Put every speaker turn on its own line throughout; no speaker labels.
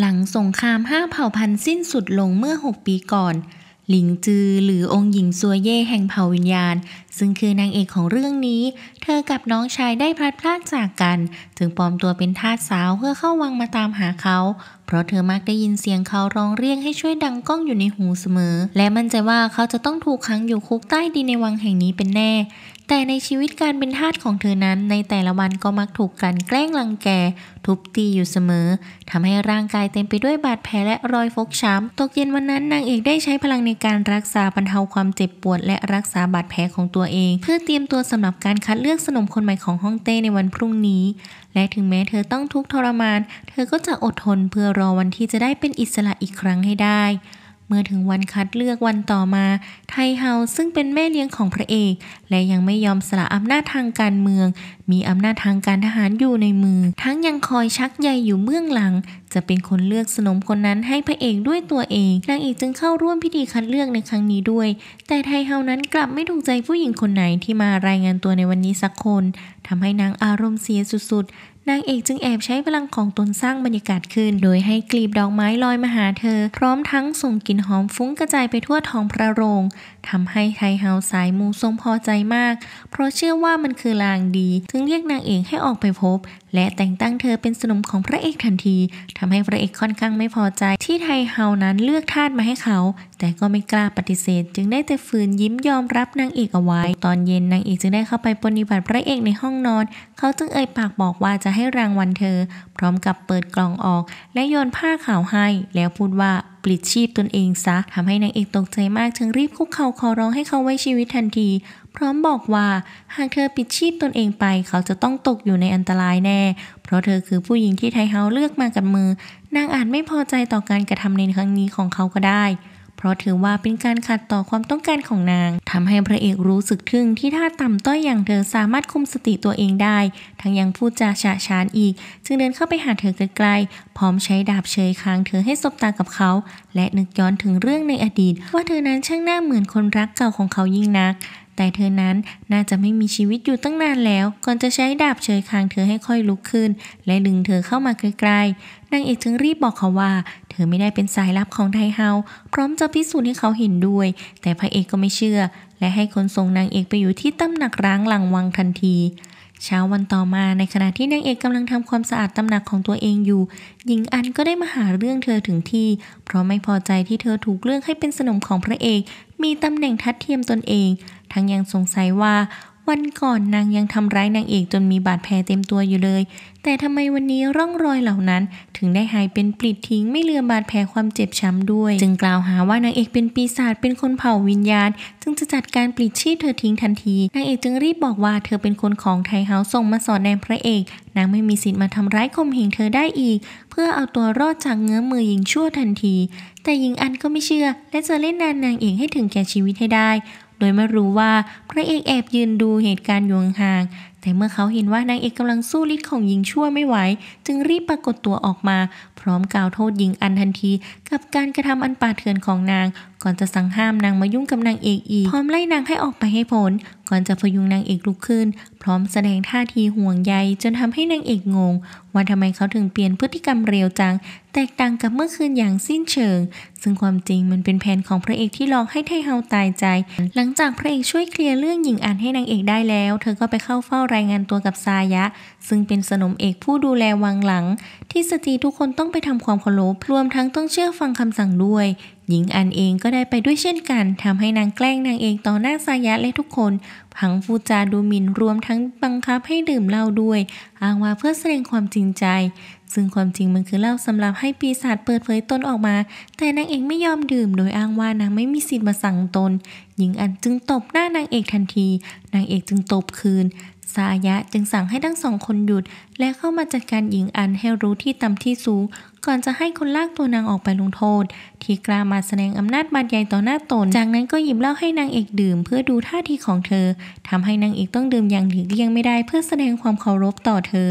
หลังสงครามห้าเผ่าพันธุ์สิ้นสุดลงเมื่อ 6 ปีก่อน หลิงจือหรือองค์หญิงซัวเย่แห่งเผ่าวิญญาณ ซึ่งคือนางเอกของเรื่องนี้ เธอกับน้องชายได้พลัดพรากจากกัน จึงปลอมตัวเป็นทาสสาวเพื่อเข้าวังมาตามหาเขาเพราะเธอมักได้ยินเสียงเขาร้องเรียกให้ช่วยดังก้องอยู่ในหูเสมอ และมั่นใจว่าเขาจะต้องถูกขังอยู่คุกใต้ดินในวังแห่งนี้เป็นแน่ แต่ในชีวิตการเป็นทาสของเธอนั้น ในแต่ละวันก็มักถูกกลั่นแกล้งรังแก ทุบตีอยู่เสมอ ทำให้ร่างกายเต็มไปด้วยบาดแผลและรอยฟกช้ำ ตกเย็นวันนั้นนางเอกได้ใช้พลังในการรักษาบรรเทาความเจ็บปวด และรักษาบาดแผลของตัวเอง เพื่อเตรียมตัวสำหรับการคัดเลือกสนมคนใหม่ของฮ่องเต้ในวันพรุ่งนี้และถึงแม้เธอต้องทุกข์ทรมาน เธอก็จะอดทนเพื่อรอวันที่จะได้เป็นอิสระอีกครั้งให้ได้เมื่อถึงวันคัดเลือกวันต่อมาไทเฮาซึ่งเป็นแม่เลี้ยงของพระเอกและยังไม่ยอมสละอำนาจทางการเมือง มีอำนาจทางการทหารอยู่ในมือ ทั้งยังคอยชักใยอยู่เบื้องหลัง จะเป็นคนเลือกสนมคนนั้นให้พระเอกด้วยตัวเองนางเอกจึงเข้าร่วมพิธีคัดเลือกในครั้งนี้ด้วย แต่ไทเฮานั้นกลับไม่ถูกใจผู้หญิงคนไหนที่มารายงานตัวในวันนี้สักคนทำให้นางอารมณ์เสียสุดนางเอกจึงแอบใช้พลังของตนสร้างบรรยากาศขึ้นโดยให้กลีบดอกไม้ลอยมาหาเธอ พร้อมทั้งส่งกลิ่นหอมฟุ้งกระจายไปทั่วท้องพระโรงทำให้ไทเฮาสายมูทรงพอใจมาก เพราะเชื่อว่ามันคือลางดี จึงเรียกนางเอกให้ออกไปพบ และแต่งตั้งเธอเป็นสนมของพระเอกทันที ทำให้พระเอกค่อนข้างไม่พอใจ ที่ไทเฮานั้นเลือกทาสมาให้เขา แต่ก็ไม่กล้าปฏิเสธ จึงได้แต่ฝืนยิ้มยอมรับนางเอกเอาไว้ ตอนเย็นนางเอกจึงได้เข้าไปปฏิบัติพระเอกในห้องนอน เขาจึงเอ่ยปากบอกว่าจะให้รางวัลเธอ พร้อมกับเปิดกล่องออกและโยนผ้าขาวให้ แล้วพูดว่าปลิดชีพตนเองซะทำให้นางเอกตกใจมากจึงรีบคุกเข่าขอร้องให้เขาไว้ชีวิตทันที พร้อมบอกว่า หากเธอปิดชีพตนเองไปเขาจะต้องตกอยู่ในอันตรายแน่ เพราะเธอคือผู้หญิงที่ไทเฮาเลือกมากับมือ นางอาจไม่พอใจต่อการกระทำในครั้งนี้ของเขาก็ได้เพราะถือว่าเป็นการขัดต่อความต้องการของนาง ทำให้พระเอกรู้สึกทึ่งที่ท่าต่ำต้อยอย่างเธอสามารถคุมสติตัวเองได้ ทั้งยังพูดจาฉะฉานอีก จึงเดินเข้าไปหาเธอไกลๆพร้อมใช้ดาบเชยค้างเธอให้สบตากับเขา และนึกย้อนถึงเรื่องในอดีต ว่าเธอนั้นช่างหน้าเหมือนคนรักเก่าของเขายิ่งนักแต่เธอนั้นน่าจะไม่มีชีวิตอยู่ตั้งนานแล้ว ก่อนจะใช้ดาบเฉยคางเธอให้ค่อยลุกขึ้น และดึงเธอเข้ามาใกล้ๆนางเอกจึงรีบบอกเขาว่า เธอไม่ได้เป็นสายลับของไทเฮาพร้อมจะพิสูจน์ให้เขาเห็นด้วย แต่พระเอกก็ไม่เชื่อ และให้คนส่งนางเอกไปอยู่ที่ ตำหนักร้างหลังวังทันที เช้าวันต่อมาในขณะที่นางเอกกำลังทำความสะอาดตำหนักของตัวเองอยู่ หญิงอันก็ได้มาหาเรื่องเธอถึงที่เพราะไม่พอใจที่เธอถูกเลือกให้เป็นสนมของพระเอกมีตำแหน่งทัดเทียมตนเองทั้งยังสงสัยว่าวันก่อนนางยังทำร้ายนางเอกจนมีบาดแผลเต็มตัวอยู่เลย แต่ทำไมวันนี้ร่องรอยเหล่านั้นถึงได้หายเป็นปลิดทิ้งไม่เหลือบาดแผลความเจ็บช้ำด้วย จึงกล่าวหาว่านางเอกเป็นปีศาจเป็นคนเผาวิญญาณ จึงจะจัดการปลิดชีพเธอทิ้งทันที นางเอกจึงรีบบอกว่าเธอเป็นคนของไทเฮาส่งมาสอนแนมพระเอก นางไม่มีสิทธิ์มาทำร้ายข่มเหงเธอได้อีก เพื่อเอาตัวรอดจากเงื้อมือหญิงชั่วทันที แต่หญิงอันก็ไม่เชื่อและจะเล่นนานนางเอกให้ถึงแก่ชีวิตให้ได้โดยไม่รู้ว่าพระเอกแอบยืนดูเหตุการณ์อยู่ห่าง แต่เมื่อเขาเห็นว่านางเอกกำลังสู้ฤทธิ์ของหญิงชั่วไม่ไหว จึงรีบปรากฏตัวออกมาพร้อมกล่าวโทษหญิงอันทันทีกับการกระทำ อันป่าเถื่อนของนาง ก่อนจะสั่งห้ามนางมายุ่งกับนางเอกอีกพร้อมไล่นางให้ออกไปให้พ้น ก่อนจะพยุงนางเอกลุกขึ้น พร้อมแสดงท่าทีห่วงใยจนทำให้นางเอกงง ว่าทำไมเขาถึงเปลี่ยนพฤติกรรมเร็วจัง แตกต่างกับเมื่อคืนอย่างสิ้นเชิง ซึ่งความจริงมันเป็นแผนของพระเอกที่หลอกให้ไทเฮาตายใจ หลังจากพระเอกช่วยเคลียร์เรื่องหญิงอันให้นางเอกได้แล้ว เธอก็ไปเข้าเฝ้ารายงานตัวกับซายะซึ่งเป็นสนมเอกผู้ดูแลวังหลังที่สตรีทุกคนต้องไปทำความเคารพรวมทั้งต้องเชื่อฟังคำสั่งด้วย หญิงอันเองก็ได้ไปด้วยเช่นกัน ทำให้นางแกล้งนางเอกต่อหน้าสายะและทุกคนพังฟูจาดูหมิน่นรวมทั้งบังคับให้ดื่มเหล้าด้วย อ้างว่าเพื่อแสดงความจริงใจ ซึ่งความจริงมันคือเหล้าสำหรับให้ปีศาจเปิดเผยตนออกมา แต่นางเอกไม่ยอมดื่มโดยอ้างว่านางไม่มีสิทธิ์มาสั่งตนหญิงอันจึงตบหน้านางเอกทันที นางเอกจึงตบคืนซายะจึงสั่งให้ทั้งสองคนหยุดและเข้ามาจัดการหญิงอันให้รู้ที่ต่ำที่สูงก่อนจะให้คนลากตัวนางออกไปลงโทษ ที่กล้ามาแสดงอำนาจบาดใหญ่ต่อหน้าตน จากนั้นก็หยิบเหล้าให้นางเอกดื่มเพื่อดูท่าทีของเธอ ทำให้นางเอกต้องดื่มอย่างหลีกเลี่ยงไม่ได้เพื่อแสดงความเคารพต่อเธอ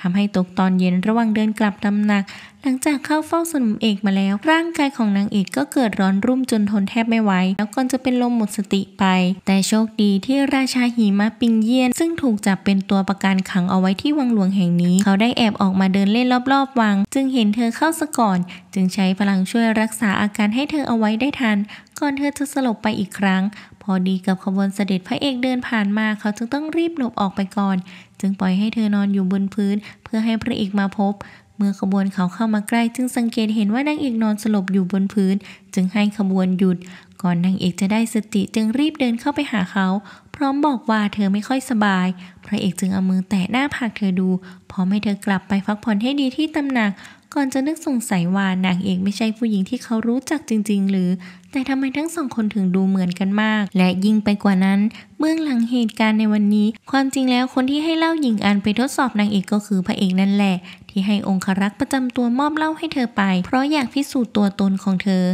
ทำให้ตกตอนเย็นระหว่างเดินกลับตำหนักหลังจากเข้าเฝ้าสนมเอกมาแล้ว ร่างกายของนางเอกก็เกิดร้อนรุ่มจนทนแทบไม่ไหวแล้วก่อนจะเป็นลมหมดสติไป แต่โชคดีที่ราชาหิมะปิงเยียน ซึ่งถูกจับเป็นตัวประกันขังเอาไว้ที่วังหลวงแห่งนี้เขาได้แอบออกมาเดินเล่นรอบๆ วัง จึงเห็นเธอเข้าสะก่อน จึงใช้พลังช่วยรักษาอาการให้เธอเอาไว้ได้ทันก่อนเธอจะสลบไปอีกครั้งพอดีกับขบวนเสด็จพระเอกเดินผ่านมาเขาจึงต้องรีบหลบออกไปก่อน จึงปล่อยให้เธอนอนอยู่บนพื้นเพื่อให้พระเอกมาพบเมื่อขบวนเขาเข้ามาใกล้ จึงสังเกตเห็นว่านางเอกนอนสลบอยู่บนพื้น จึงให้ขบวนหยุด ก่อนนางเอกจะได้สติจึงรีบเดินเข้าไปหาเขา พร้อมบอกว่าเธอไม่ค่อยสบาย พระเอกจึงเอามือแตะหน้าผากเธอดูพอให้เธอกลับไปพักผ่อนให้ดีที่ตำหนักก่อนจะนึกสงสัยว่านางเอกไม่ใช่ผู้หญิงที่เขารู้จักจริง ๆ หรือ แต่ทำไมทั้งสองคนถึงดูเหมือนกันมาก และยิ่งไปกว่านั้นเบื้องหลังเหตุการณ์ในวันนี้ ความจริงแล้วคนที่ให้เล่าหญิงอันไปทดสอบนางเอกก็คือพระเอกนั่นแหละ ที่ให้องครักษ์ประจำตัวมอบเล่าให้เธอไป เพราะอยากพิสูจน์ตัวตนของเธอ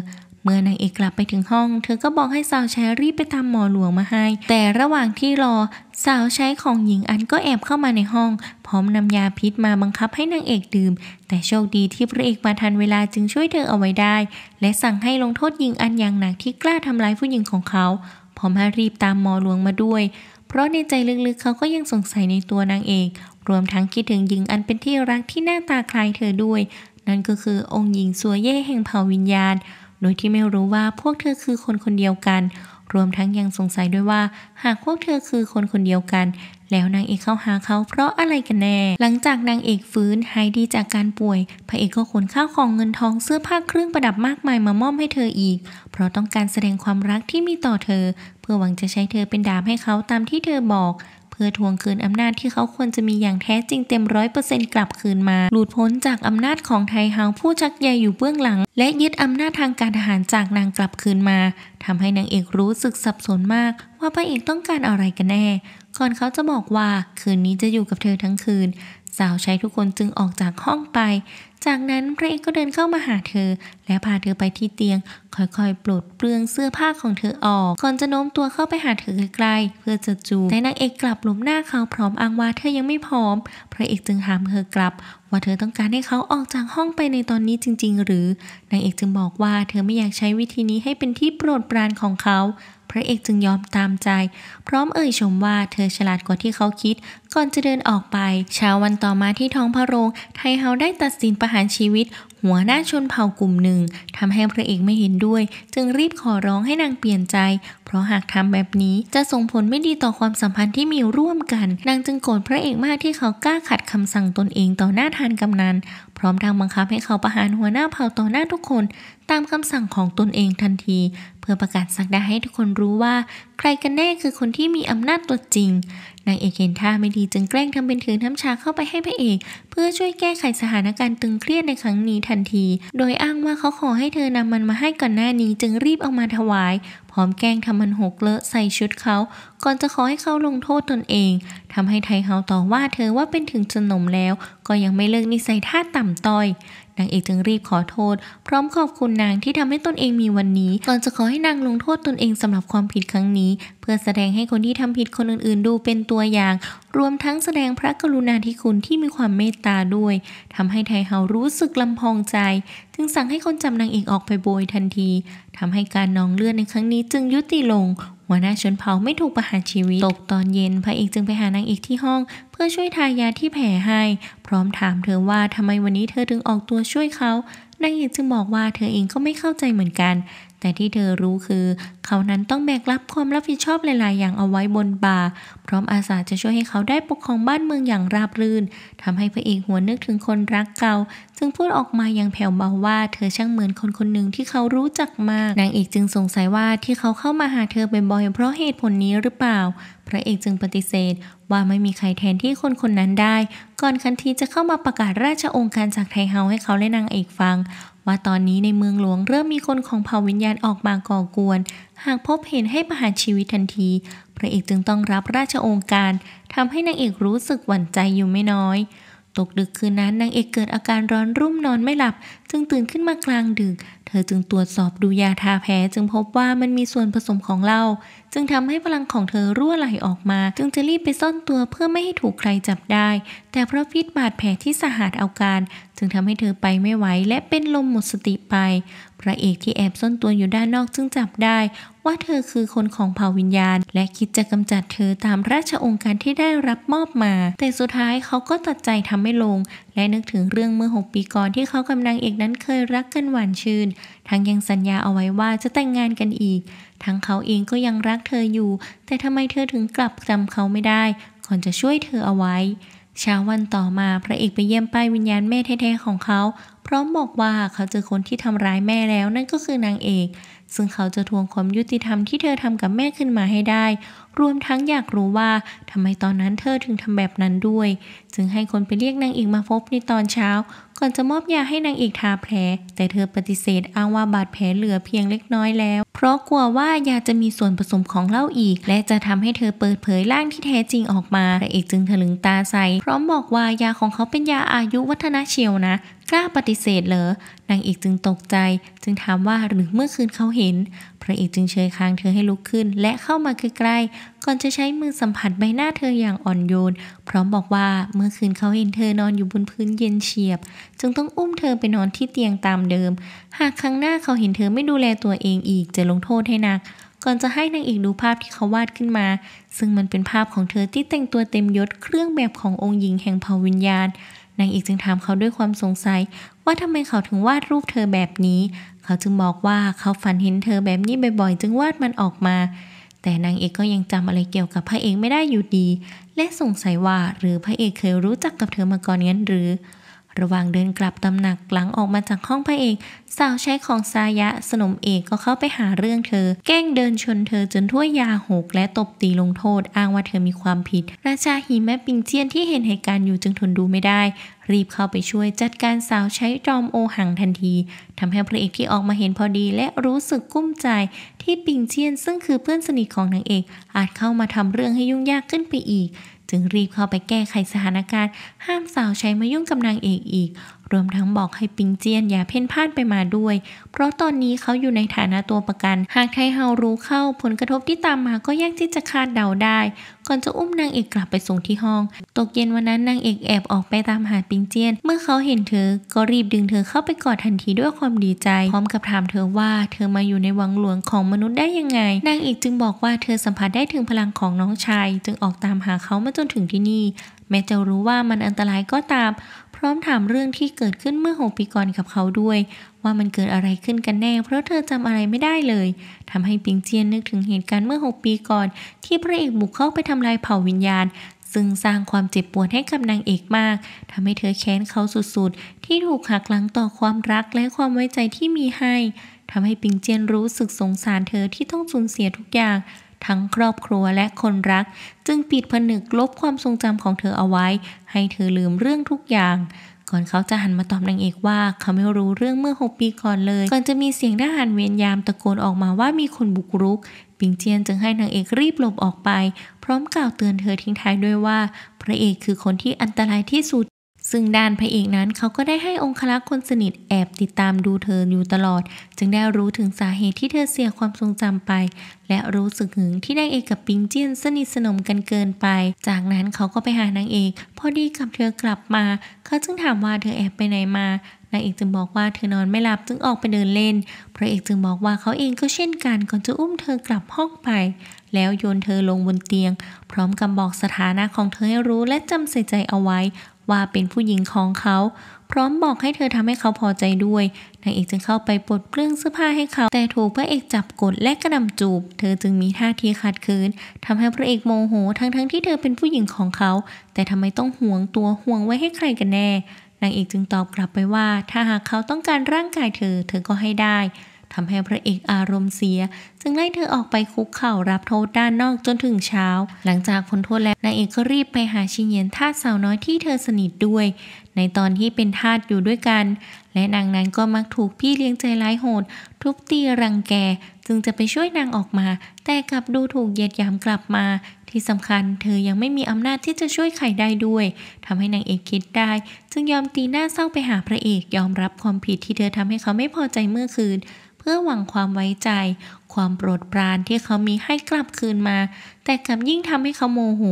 เมื่อนางเอกกลับไปถึงห้อง เธอก็บอกให้สาวใช้รีบไปทำหมอหลวงมาให้ แต่ระหว่างที่รอสาวใช้ของหญิงอันก็แอบเข้ามาในห้อง พร้อมนำยาพิษมาบังคับให้นางเอกดื่ม แต่โชคดีที่พระเอกมาทันเวลาจึงช่วยเธอเอาไว้ได้ และสั่งให้ลงโทษหญิงอันอย่างหนักที่กล้าทำร้ายผู้หญิงของเขา พร้อมให้รีบตามมอหลวงมาด้วยเพราะในใจลึกๆ เขาก็ยังสงสัยในตัวนางเอก รวมทั้งคิดถึงหญิงอันเป็นที่รักที่หน้าตาคล้ายเธอด้วย นั่นก็คือองค์หญิงสัวเย่แห่งเผ่าวิญญาณ โดยที่ไม่รู้ว่าพวกเธอคือคนคนเดียวกันรวมทั้งยังสงสัยด้วยว่า หากพวกเธอคือคนคนเดียวกัน แล้วนางเอกเข้าหาเขาเพราะอะไรกันแน่ หลังจากนางเอกฟื้นหายดีจากการป่วยพระเอกก็ขนข้าวของเงินทองเสื้อผ้าเครื่องประดับมากมายมามอบให้เธออีก เพราะต้องการแสดงความรักที่มีต่อเธอ เพื่อหวังจะใช้เธอเป็นดาบให้เขาตามที่เธอบอกพื่อทวงคืนอำนาจที่เขาควรจะมีอย่างแท้จริงเต็มร้อยเปอร์เซ็นต์กลับคืนมา หลุดพ้นจากอำนาจของไทเฮาผู้ชักใยอยู่เบื้องหลัง และยึดอำนาจทางการทหารจากนางกลับคืนมาทำให้นางเอกรู้สึกสับสนมากว่าพระเอกต้องการอะไรกันแน่ ก่อนเขาจะบอกว่าคืนนี้จะอยู่กับเธอทั้งคืนสาวใช้ทุกคนจึงออกจากห้องไปจากนั้นพระเอกก็เดินเข้ามาหาเธอ และพาเธอไปที่เตียง ค่อยๆปลดเปลืองเสื้อผ้าของเธอออกก่อนจะโน้มตัวเข้าไปหาเธอไกลๆเพื่อจะจูบแต่นางเอกกลับหลบหน้าเขาพร้อมอ้างว่าเธอยังไม่พร้อม พระเอกจึงหามเธอกลับ ว่าเธอต้องการให้เขาออกจากห้องไปในตอนนี้จริง ๆ หรือนางเอกจึงบอกว่า เธอไม่อยากใช้วิธีนี้ให้เป็นที่โปรดปรานของเขาพระเอกจึงยอมตามใจ พร้อมเอ่ยชมว่า เธอฉลาดกว่าที่เขาคิด ก่อนจะเดินออกไปเช้าวันต่อมาที่ท้องพระโรง ไทเฮาได้ตัดสินประหารชีวิต หัวหน้าชนเผ่ากลุ่มหนึ่งทำให้พระเอกไม่เห็นด้วย จึงรีบขอร้องให้นางเปลี่ยนใจ เพราะหากทำแบบนี้จะส่งผลไม่ดีต่อความสัมพันธ์ที่มีร่วมกัน นางจึงโกรธพระเอกมากที่เขากล้าขัดคำสั่งตนเองต่อหน้าทานกำนันพร้อมทางบังคับให้เขาประหารหัวหน้าเผ่าต่อหน้าทุกคน ตามคำสั่งของตนเองทันทีื่อประกาศสักดาให้ทุกคนรู้ว่า ใครกันแน่คือคนที่มีอำนาจตัวจริงนางเอกเห็นท่าไม่ดีจึงแกล้งทำเป็นถือน้ำชาเข้าไปให้พระเอก เพื่อช่วยแก้ไขสถานการณ์ตึงเครียดในครั้งนี้ทันที โดยอ้างว่าเขาขอให้เธอนำมันมาให้ก่อนหน้านี้จึงรีบเอามาถวาย พร้อมแกล้งทำมันหกเลอะใส่ชุดเขา ก่อนจะขอให้เขาลงโทษตนเองทำให้ไทเฮาต่อว่าเธอว่าเป็นถึงสนนมแล้ว ก็ยังไม่เลิกนิสัยท่าต่ำต้อยนางเอกจึงรีบขอโทษ พร้อมขอบคุณนางที่ทำให้ตนเองมีวันนี้ ก่อนจะขอให้นางลงโทษตนเองสำหรับความผิดครั้งนี้ เพื่อแสดงให้คนที่ทำผิดคนอื่นๆ ดูเป็นตัวอย่าง รวมทั้งแสดงพระกรุณาธิคุณที่มีความเมตตาด้วย ทำให้ไทเฮารู้สึกลำพองใจจึงสั่งให้คนจำนางเอกออกไปโบยทันที ทำให้การนองเลือดในครั้งนี้จึงยุติลง หัวหน้าชนเผ่าไม่ถูกประหารชีวิต ตกตอนเย็น พระเอกจึงไปหานางเอกที่ห้อง เพื่อช่วยทายาที่แผลให้ พร้อมถามเธอว่าทำไมวันนี้เธอถึงออกตัวช่วยเขา นางเอกจึงบอกว่าเธอเองก็ไม่เข้าใจเหมือนกันแต่ที่เธอรู้คือเขานั้นต้องแบกรับความรับผิดชอบหลาย ๆ อย่างเอาไว้บนบาพร้อมอาสาจะช่วยให้เขาได้ปกครองบ้านเมืองอย่างราบรื่น ทำให้พระเอกหัวนึกถึงคนรักเก่า จึงพูดออกมาอย่างแผ่วเบาว่า เธอช่างเหมือนคนคนหนึ่งที่เขารู้จักมาก นางเอกจึงสงสัยว่าที่เขาเข้ามาหาเธอปบ่อยเพราะเหตุผลนี้หรือเปล่า พระเอกจึงปฏิเสธว่าไม่มีใครแทนที่คนคนนั้นได้ ก่อนคันทีจะเข้ามาประกาศราชองค์การจากไทเฮาให้เขาและนางเอกฟังว่าตอนนี้ในเมืองหลวงเริ่มมีคนของเผ่าวิญญาณออกมาก่อกวน หากพบเห็นให้ประหารชีวิตทันทีพระเอกจึงต้องรับราชองค์การ ทำให้นางเอกรู้สึกหวั่นใจอยู่ไม่น้อย ตกดึกคืนนั้นนางเอกเกิดอาการร้อนรุ่มนอนไม่หลับ จึงตื่นขึ้นมากลางดึกเธอจึงตรวจสอบดูยาทาแผลจึงพบว่ามันมีส่วนผสมของเราจึงทำให้พลังของเธอรั่วไหลออกมาจึงจะรีบไปซ่อนตัวเพื่อไม่ให้ถูกใครจับได้แต่เพราะฟิดบาดแผลที่สาหัสเอาการจึงทำให้เธอไปไม่ไหวและเป็นลมหมดสติไปพระเอกที่แอบซ่อนตัวอยู่ด้านนอกจึงจับได้ว่าเธอคือคนของเผ่าวิญญาณและคิดจะกำจัดเธอตามราชองค์การที่ได้รับมอบมาแต่สุดท้ายเขาก็ตัดใจทำไม่ลงและนึกถึงเรื่องเมื่อ 6 ปีก่อนที่เขากำนังเอกนั้นเคยรักกันหวานชื่น ทั้งยังสัญญาเอาไว้ว่าจะแต่งงานกันอีก ทั้งเขาเองก็ยังรักเธออยู่ แต่ทำไมเธอถึงกลับจำเขาไม่ได้ก่อนจะช่วยเธอเอาไว้เช้าวันต่อมาพระเอกไปเยี่ยมป้ายวิญญาณแม่แท้ๆของเขาพร้อมบอกว่าเขาเจอคนที่ทำร้ายแม่แล้วนั่นก็คือนางเอก ซึ่งเขาจะทวงความยุติธรรมที่เธอทำกับแม่ขึ้นมาให้ได้รวมทั้งอยากรู้ว่าทำไมตอนนั้นเธอถึงทำแบบนั้นด้วยจึงให้คนไปเรียกนางเอกมาพบในตอนเช้า ก่อนจะมอบยาให้นางเอกทาแผลแต่เธอปฏิเสธอ้างว่าบาดแผลเหลือเพียงเล็กน้อยแล้ว เพราะกลัวว่ายาจะมีส่วนผสมของเหล้าอีก และจะทำให้เธอเปิดเผยร่างที่แท้จริงออกมาแต่เอกจึงถลึงตาใสพร้อมบอกว่ายาของเขาเป็นยาอายุวัฒนะเชียวนะกล้าปฏิเสธเหรอ นางเอกจึงตกใจ จึงถามว่าหรือเมื่อคืนเขาเห็น พระเอกจึงเชยค้างเธอให้ลุกขึ้น และเข้ามาใกล้ๆ ก่อนจะใช้มือสัมผัสใบหน้าเธออย่างอ่อนโยนพร้อมบอกว่าเมื่อคืนเขาเห็นเธอนอนอยู่บนพื้นเย็นเฉียบ จึงต้องอุ้มเธอไปนอนที่เตียงตามเดิม หากครั้งหน้าเขาเห็นเธอไม่ดูแลตัวเองอีกจะลงโทษให้หนัก ก่อนจะให้นางเอกดูภาพที่เขาวาดขึ้นมา ซึ่งมันเป็นภาพของเธอที่แต่งตัวเต็มยศเครื่องแบบขององค์หญิงแห่งเผ่าวิญญาณนางเอกจึงถามเขาด้วยความสงสัย ว่าทำไมเขาถึงวาดรูปเธอแบบนี้ เขาจึงบอกว่าเขาฝันเห็นเธอแบบนี้บ่อยๆ จึงวาดมันออกมา แต่นางเอกก็ยังจำอะไรเกี่ยวกับพระเอกไม่ได้อยู่ดี และสงสัยว่าหรือพระเอกเคยรู้จักกับเธอมาก่อนงั้นหรือระหว่างเดินกลับตำหนักหลังออกมาจากห้องพระเอกสาวใช้ของซายะสนมเอกก็เข้าไปหาเรื่องเธอ แกล้งเดินชนเธอจนทั่วยาหก และตบตีลงโทษอ้างว่าเธอมีความผิด ราชาหิมะปิงเจียนที่เห็นเหตุการณ์อยู่จึงทนดูไม่ได้ รีบเข้าไปช่วยจัดการสาวใช้จอมโอหังทันทีทำให้พระเอกที่ออกมาเห็นพอดี และรู้สึกกุ้มใจ ที่ปิงเจียนซึ่งคือเพื่อนสนิทของนางเอกอาจเข้ามาทำเรื่องให้ยุ่งยากขึ้นไปอีกจึงรีบเข้าไปแก้ไขสถานการณ์ ห้ามสาวใช้มายุ่งกับนางเอกอีกรวมทั้งบอกให้ปิงเจียนอย่าเพ่นพ่านไปมาด้วย เพราะตอนนี้เขาอยู่ในฐานะตัวประกัน หากไทเฮารู้เข้า ผลกระทบที่ตามมาก็ยากที่จะคาดเดาได้ ก่อนจะอุ้มนางเอกกลับไปส่งที่ห้อง ตกเย็นวันนั้นนางเอกแอบออกไปตามหาปิงเจียน เมื่อเขาเห็นเธอ ก็รีบดึงเธอเข้าไปกอดทันทีด้วยความดีใจ พร้อมกับถามเธอว่า เธอมาอยู่ในวังหลวงของมนุษย์ได้ยังไง นางเอกจึงบอกว่าเธอสัมผัสได้ถึงพลังของน้องชาย จึงออกตามหาเขามาจนถึงที่นี่ แม้จะรู้ว่ามันอันตรายก็ตามร้อมถามเรื่องที่เกิดขึ้นเมื่อหกปีก่อนกับเขาด้วย ว่ามันเกิดอะไรขึ้นกันแน่เพราะเธอจำอะไรไม่ได้เลยทำให้ปิงเจียนนึกถึงเหตุการณ์เมื่อหกปีก่อน ที่พระเอกบุกเข้าไปทำลายเผ่าวิญญาณ ซึ่งสร้างความเจ็บปวดให้กับนางเอกมากทำให้เธอแค้นเขาสุดๆ ที่ถูกหักหลังต่อความรักและความไว้ใจที่มีให้ทำให้ปิงเจียนรู้สึกสงสารเธอที่ต้องสูญเสียทุกอย่างทั้งครอบครัวและคนรัก จึงปิดผนึกลบความทรงจำของเธอเอาไว้ ให้เธอลืมเรื่องทุกอย่าง ก่อนเขาจะหันมาตอบนางเอกว่าเขาไม่รู้เรื่องเมื่อ6ปีก่อนเลยก่อนจะมีเสียงทหารเวียนยามตะโกนออกมาว่ามีคนบุกรุกปิงเจียนจึงให้นางเอกรีบหลบออกไป พร้อมกล่าวเตือนเธอทิ้งท้ายด้วยว่า พระเอกคือคนที่อันตรายที่สุดซึ่งด้านพระเอกนั้นเขาก็ได้ให้องครักษ์คนสนิทแอบติดตามดูเธออยู่ตลอด จึงได้รู้ถึงสาเหตุที่เธอเสียความทรงจำไป และรู้สึกหึงที่นางเอกกับปิงเจียนสนิทสนมกันเกินไป จากนั้นเขาก็ไปหานางเอกพอดีกับเธอกลับมาเขาจึงถามว่าเธอแอบไปไหนมานางเอกจึงบอกว่าเธอนอนไม่หลับจึงออกไปเดินเล่นพระเอกจึงบอกว่าเขาเองก็เช่นกันก่อนจะอุ้มเธอกลับห้องไปแล้วโยนเธอลงบนเตียง พร้อมกับบอกสถานะของเธอให้รู้และจำใส่ใจเอาไว้ว่าเป็นผู้หญิงของเขาพร้อมบอกให้เธอทำให้เขาพอใจด้วยนางเอกจึงเข้าไปปลดเปลื้องเสื้อผ้าให้เขา แต่ถูกพระเอกจับกดและกระนาจูบ เธอจึงมีท่าทีขัดขืนทำให้พระเอกโมโหทั้งๆทที่เธอเป็นผู้หญิงของเขา แต่ทำไมต้องห่วงตัวห่วงไว้ให้ใครกันแน่นางเอกจึงตอบกลับไปว่า ถ้าหากเขาต้องการร่างกายเธอเธอก็ให้ได้ทำให้พระเอกอารมณ์เสีย จึงไล่เธอออกไปคุกเข่ารับโทษด้านนอกจนถึงเช้า หลังจากพ้นโทษแล้วนางเอกก็รีบไปหาชิเยนทาสสาวน้อยที่เธอสนิทด้วย ในตอนที่เป็นทาสอยู่ด้วยกัน และนางนั้นก็มักถูกพี่เลี้ยงใจร้ายโหด ทุบตีรังแก จึงจะไปช่วยนางออกมา แต่กลับดูถูกเยียดยามกลับมา ที่สำคัญเธอยังไม่มีอำนาจที่จะช่วยใครได้ด้วยทำให้นางเอกคิดได้จึงยอมตีหน้าเศร้าไปหาพระเอกยอมรับความผิดที่เธอทำให้เขาไม่พอใจเมื่อคืนเพื่อหวังความไว้ใจ ความโปรดปรานที่เขามีให้กลับคืนมา แต่กลับยิ่งทำให้เขาโมโห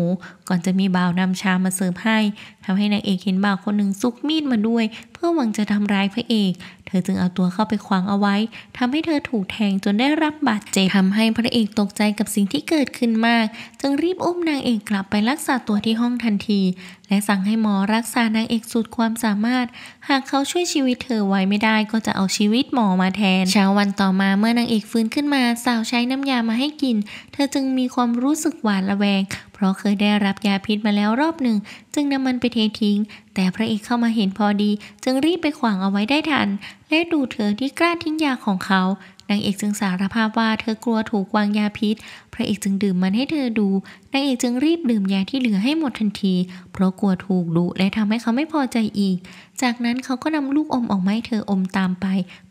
ก่อนจะมีบ่าวนำชามาเสิร์ฟให้ทำให้นางเอกเห็นบ่าวคนหนึ่งซุกมีดมาด้วย เพื่อหวังจะทำร้ายพระเอก เธอจึงเอาตัวเข้าไปขวางเอาไว้ทำให้เธอถูกแทงจนได้รับบาดเจ็บทำให้พระเอกตกใจกับสิ่งที่เกิดขึ้นมากจึงรีบอุ้มนางเอกกลับไปรักษาตัวที่ห้องทันที และสั่งให้หมอรักษานางเอกสุดความสามารถ หากเขาช่วยชีวิตเธอไว้ไม่ได้ก็จะเอาชีวิตหมอมาแทน เช้าวันต่อมาเมื่อนางเอกฟื้นขึ้นมา สาวใช้น้ำยามาให้กิน เธอจึงมีความรู้สึกหวาดระแวง เพราะเคยได้รับยาพิษมาแล้วรอบหนึ่ง จึงนำมันไปเททิ้ง แต่พระเอกเข้ามาเห็นพอดี จึงรีบไปขวางเอาไว้ได้ทัน และดูเธอที่กล้าทิ้งยาของเขานางเอกจึงสารภาพว่าเธอกลัวถูกวางยาพิษ พระเอกจึงดื่มมันให้เธอดู นางเอกจึงรีบดื่มยาที่เหลือให้หมดทันที เพราะกลัวถูกดุและทำให้เขาไม่พอใจอีก จากนั้นเขาก็นำลูกอมออกมาให้เธออมตามไป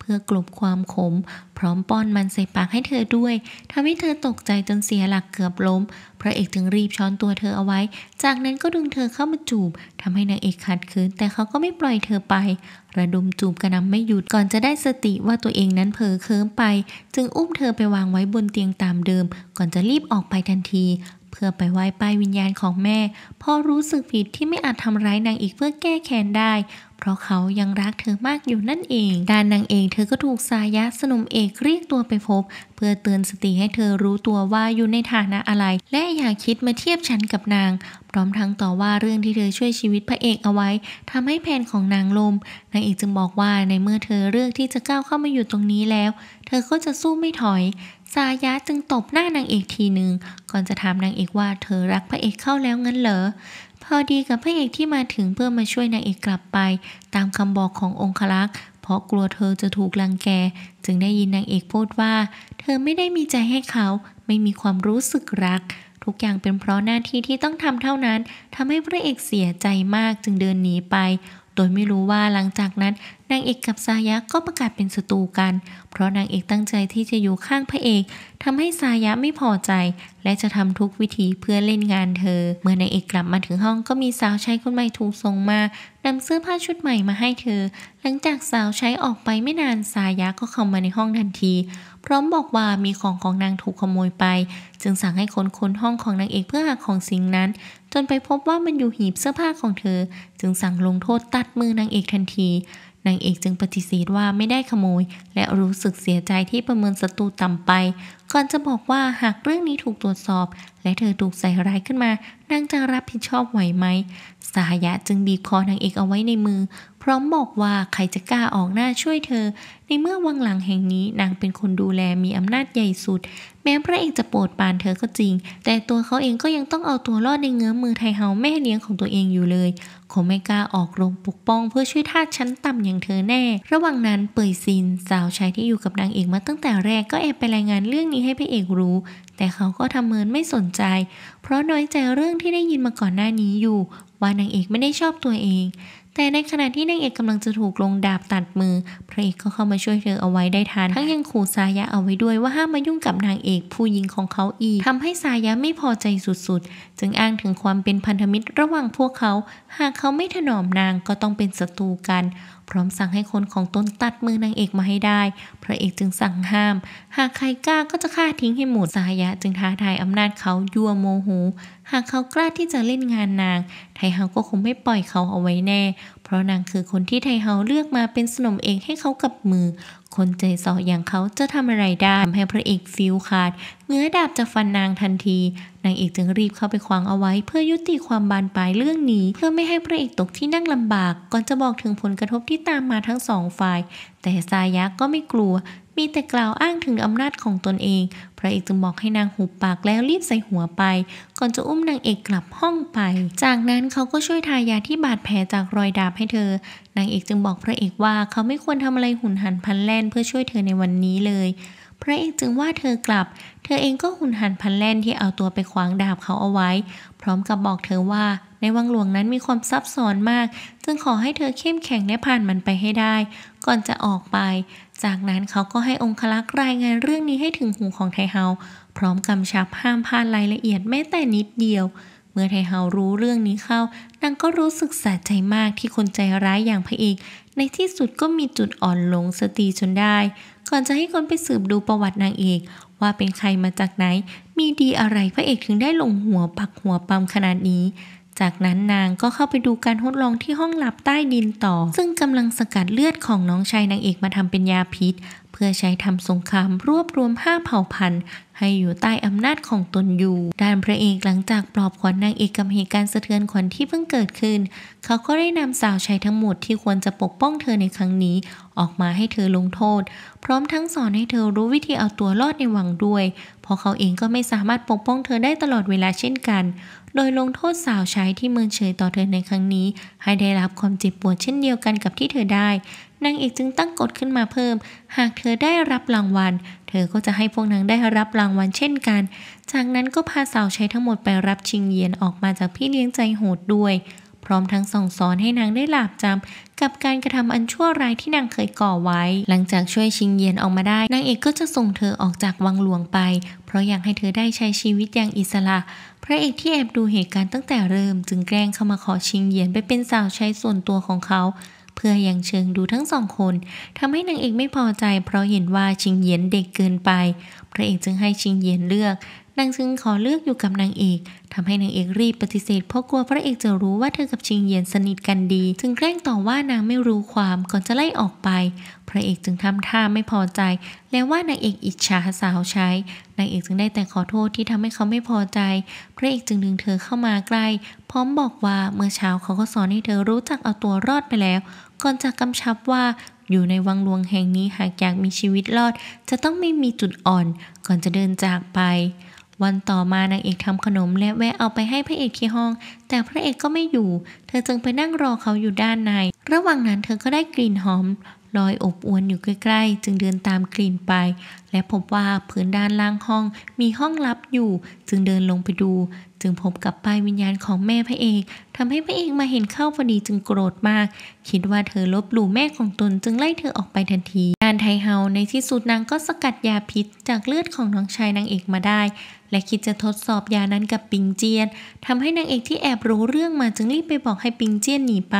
พื่อกลบความขม พร้อมป้อนมันใส่ปากให้เธอด้วยทำให้เธอตกใจจนเสียหลักเกือบล้มพระเอกถึงรีบช้อนตัวเธอเอาไว้ จากนั้นก็ดึงเธอเข้ามาจูบทำให้นางเอกขัดขืนแต่เขาก็ไม่ปล่อยเธอไประดมจูบกระนำไม่หยุดก่อนจะได้สติว่าตัวเองนั้นเผลอเคิมไป จึงอุ้มเธอไปวางไว้บนเตียงตามเดิม ก่อนจะรีบออกไปทันที เพื่อไปไหว้ป้ายวิญญาณของแม่พ่อรู้สึกผิดที่ไม่อาจทำร้ายนางอีกเพื่อแก้แค้นได้เพราะเขายังรักเธอมากอยู่นั่นเองด้านนางเอกเธอก็ถูกสายะสนมเอกเรียกตัวไปพบ เพื่อเตือนสติให้เธอรู้ตัวว่าอยู่ในฐานะอะไร และอย่าคิดมาเทียบฉันกับนาง พร้อมทั้งต่อว่าเรื่องที่เธอช่วยชีวิตพระเอกเอาไว้ ทำให้แผนของนางลมนางเอกจึงบอกว่าในเมื่อเธอเลือกที่จะก้าวเข้ามาอยู่ตรงนี้แล้ว เธอก็จะสู้ไม่ถอยสายะจึงตบหน้านางเอกทีหนึ่งก่อนจะถามนางเอกว่าเธอรักพระเอกเข้าแล้วงั้นเหรอพอดีกับพระเอกที่มาถึงเพื่อมาช่วยนางเอกกลับไป ตามคำบอกขององคลักษ์เพราะกลัวเธอจะถูกลังแก จึงได้ยินนางเอกพูดว่า เธอไม่ได้มีใจให้เขาไม่มีความรู้สึกรัก ทุกอย่างเป็นเพราะหน้าที่ที่ต้องทำเท่านั้นทำให้พระเอกเสียใจมากจึงเดินหนีไปโดยไม่รู้ว่าหลังจากนั้น นางเอกกับซายะก็ประกาศเป็นศัตรูกัน เพราะนางเอกตั้งใจที่จะอยู่ข้างพระเอก ทำให้ซายะไม่พอใจ และจะทำทุกวิธีเพื่อเล่นงานเธอ เมื่อนางเอกกลับมาถึงห้องก็มีสาวใช้คนใหม่ถูกส่งมา นำเสื้อผ้าชุดใหม่มาให้เธอ หลังจากสาวใช้ออกไปไม่นานซายะก็เข้ามาในห้องทันที พร้อมบอกว่ามีของของนางถูกขโมยไป จึงสั่งให้คนค้นห้องของนางเอกเพื่อหาของสิ่งนั้นจนไปพบว่ามันอยู่หีบเสื้อผ้าของเธอ จึงสั่งลงโทษตัดมือนางเอกทันทีนางเอกจึงปฏิเสธว่าไม่ได้ขโมย และรู้สึกเสียใจที่ประเมินศัตรูต่ำไป ก่อนจะบอกว่าหากเรื่องนี้ถูกตรวจสอบ และเธอถูกใส่ร้ายขึ้นมานางจะรับผิดชอบไหวไหมสหยะจึงบีบคอนางเอกเอาไว้ในมือ พร้อมบอกว่าใครจะกล้าออกหน้าช่วยเธอ ในเมื่อวังหลังแห่งนี้นางเป็นคนดูแลมีอำนาจใหญ่สุดแม้พระเอกจะโปรดปานเธอก็จริง แต่ตัวเขาเองก็ยังต้องเอาตัวรอดในเงื้อมือไทเฮาแม่เลี้ยงของตัวเองอยู่เลย คงไม่กล้าออกโรงปกป้องเพื่อช่วยทาสชั้นต่ำอย่างเธอแน่ ระหว่างนั้นเปยซินสาวใช้ที่อยู่กับนางเอกมาตั้งแต่แรกก็แอบไปรายงานเรื่องนี้ให้พระเอกรู้ แต่เขาก็ทำเมินไม่สนใจ เพราะน้อยใจเรื่องที่ได้ยินมาก่อนหน้านี้อยู่ว่านางเอกไม่ได้ชอบตัวเองแต่ในขณะที่นางเอกกำลังจะถูกลงดาบตัดมือ พระเอกก็เข้ามาช่วยเธอเอาไว้ได้ทัน ทั้งยังขู่ซายะเอาไว้ด้วยว่าห้ามมายุ่งกับนางเอกผู้หญิงของเขาอีก ทำให้ซายะไม่พอใจสุด ๆ จึงอ้างถึงความเป็นพันธมิตรระหว่างพวกเขา หากเขาไม่ถนอมนางก็ต้องเป็นศัตรูกัน พร้อมสั่งให้คนของตนตัดมือนางเอกมาให้ได้ พระเอกจึงสั่งห้าม หากใครกล้าก็จะฆ่าทิ้งให้หมดซายะ จึงท้าทายอำนาจเขายั่วโมโหหากเขากล้าที่จะเล่นงานนาง ไทเฮาก็คงไม่ปล่อยเขาเอาไว้แน่ เพราะนางคือคนที่ไทเฮาเลือกมาเป็นสนมเองให้เขากับมือ คนใจซออย่างเขาจะทำอะไรได้ทำให้พระเอกฟิลขาด เงื้อดาบจะฟันนางทันที นางเอกจึงรีบเข้าไปขวางเอาไว้ เพื่อยุติความบานปลายเรื่องนี้ เพื่อไม่ให้พระเอกตกที่นั่งลำบาก ก่อนจะบอกถึงผลกระทบที่ตามมาทั้งสองฝ่าย แต่ซายะก็ไม่กลัวมีแต่กล่าวอ้างถึงอำนาจของตนเอง พระเอกจึงบอกให้นางหุบปาก แล้วรีบใส่หัวไป ก่อนจะอุ้มนางเอกกลับห้องไป จากนั้นเขาก็ช่วยทายาที่บาดแผลจากรอยดาบให้เธอ นางเอกจึงบอกพระเอกว่าเขาไม่ควรทำอะไรหุนหันพันแล่น เพื่อช่วยเธอในวันนี้เลย พระเอกจึงว่าเธอกลับ เธอเองก็หุนหันพันแล่นที่เอาตัวไปขวางดาบเขาเอาไว้ พร้อมกับบอกเธอว่า ในวังหลวงนั้นมีความซับซ้อนมาก จึงขอให้เธอเข้มแข็งและผ่านมันไปให้ได้ ก่อนจะออกไปจากนั้นเขาก็ให้องคลักษ์รายงานเรื่องนี้ให้ถึงหูของไทเฮาพร้อมกำชับห้ามพลาดรายละเอียดแม้แต่นิดเดียว เมื่อไทเฮารู้เรื่องนี้เข้านางก็รู้สึกสะใจมากที่คนใจร้ายอย่างพระเอกในที่สุดก็มีจุดอ่อนลงสติจนได้ ก่อนจะให้คนไปสืบดูประวัตินางเอก ว่าเป็นใครมาจากไหน มีดีอะไรพระเอกถึงได้ลงหัวปักหัวปั๊มขนาดนี้จากนั้นนางก็เข้าไปดูการทดลองที่ห้องลับใต้ดินต่อ ซึ่งกำลังสกัดเลือดของน้องชายนางเอกมาทำเป็นยาพิษ เพื่อใช้ทำสงครามรวบรวมห้าเผ่าพันธุ์ให้อยู่ใต้อำนาจของตนอยู่ ด้านพระเอกหลังจากปลอบขวัญนางเอกกับเหตุการณ์สะเทือนขวัญที่เพิ่งเกิดขึ้น เขาก็ได้นำสาวใช้ทั้งหมดที่ควรจะปกป้องเธอในครั้งนี้ ออกมาให้เธอลงโทษ พร้อมทั้งสอนให้เธอรู้วิธีเอาตัวรอดในวังด้วย เพราะเขาเองก็ไม่สามารถปกป้องเธอได้ตลอดเวลาเช่นกันโดยลงโทษสาวใช้ที่เมินเฉยต่อเธอในครั้งนี้ ให้ได้รับความเจ็บปวดเช่นเดียวกันกับที่เธอได้ นางเอกจึงตั้งกฎขึ้นมาเพิ่ม หากเธอได้รับรางวัล เธอก็จะให้พวกนางได้รับรางวัลเช่นกัน จากนั้นก็พาสาวใช้ทั้งหมดไปรับชิงเยียนออกมาจากพี่เลี้ยงใจโหดด้วย พร้อมทั้งส่งสอนให้นางได้หลาบจำกับการกระทำอันชั่วร้ายที่นางเคยก่อไว้ หลังจากช่วยชิงเยียนออกมาได้ นางเอกก็จะส่งเธอออกจากวังหลวงไป เพราะอยากให้เธอได้ใช้ชีวิตอย่างอิสระพระเอกที่แอบดูเหตุการณ์ตั้งแต่เริ่มจึงแกล้งเข้ามาขอชิงเหยียนไปเป็นสาวใช้ส่วนตัวของเขา เพื่อยังเชิงดูทั้งสองคน ทำให้นางเอกไม่พอใจเพราะเห็นว่าชิงเหยียนเด็กเกินไป พระเอกจึงให้ชิงเหยียนเลือกนางจึงขอเลือกอยู่กับนางเอกทำให้นางเอกรีบปฏิเสธเพราะกลัวพระเอกจะรู้ว่าเธอกับชิงเยียนสนิทกันดี จึงแกล้งต่อว่านางไม่รู้ความ ก่อนจะไล่ออกไป พระเอกจึงทำท่าไม่พอใจ และว่านางเอกอิจฉาสาวใช้ นางเอกจึงได้แต่ขอโทษที่ทำให้เขาไม่พอใจ พระเอกจึงดึงเธอเข้ามาใกล้ พร้อมบอกว่าเมื่อเช้าเขาก็สอนให้เธอรู้จักเอาตัวรอดไปแล้ว ก่อนจะกำชับว่า อยู่ในวังหลวงแห่งนี้หากอยากมีชีวิตรอด จะต้องไม่มีจุดอ่อน ก่อนจะเดินจากไปวันต่อมานางเอกทำขนมและแวะเอาไปให้พระเอกที่ห้อง แต่พระเอกก็ไม่อยู่ เธอจึงไปนั่งรอเขาอยู่ด้านใน ระหว่างนั้นเธอก็ได้กลิ่นหอม ลอยอบอวนอยู่ใกล้ๆจึงเดินตามกลิ่นไป และพบว่าพื้นด้านล่างห้องมีห้องลับอยู่ จึงเดินลงไปดู จึงพบกับป้ายวิญญาณของแม่พระเอกทำให้พระเอกมาเห็นเข้าพอดีจึงโกรธมากคิดว่าเธอลบหลู่แม่ของตนจึงไล่เธอออกไปทันทีานไทเฮาในที่สุดนางก็สกัดยาพิษจากเลือดของน้องชายนางเอกมาได้ และคิดจะทดสอบยานั้นกับปิงเจียน ทำให้นางเอกที่แอบรู้เรื่องมาจึงรีบไปบอกให้ปิงเจียนหนีไป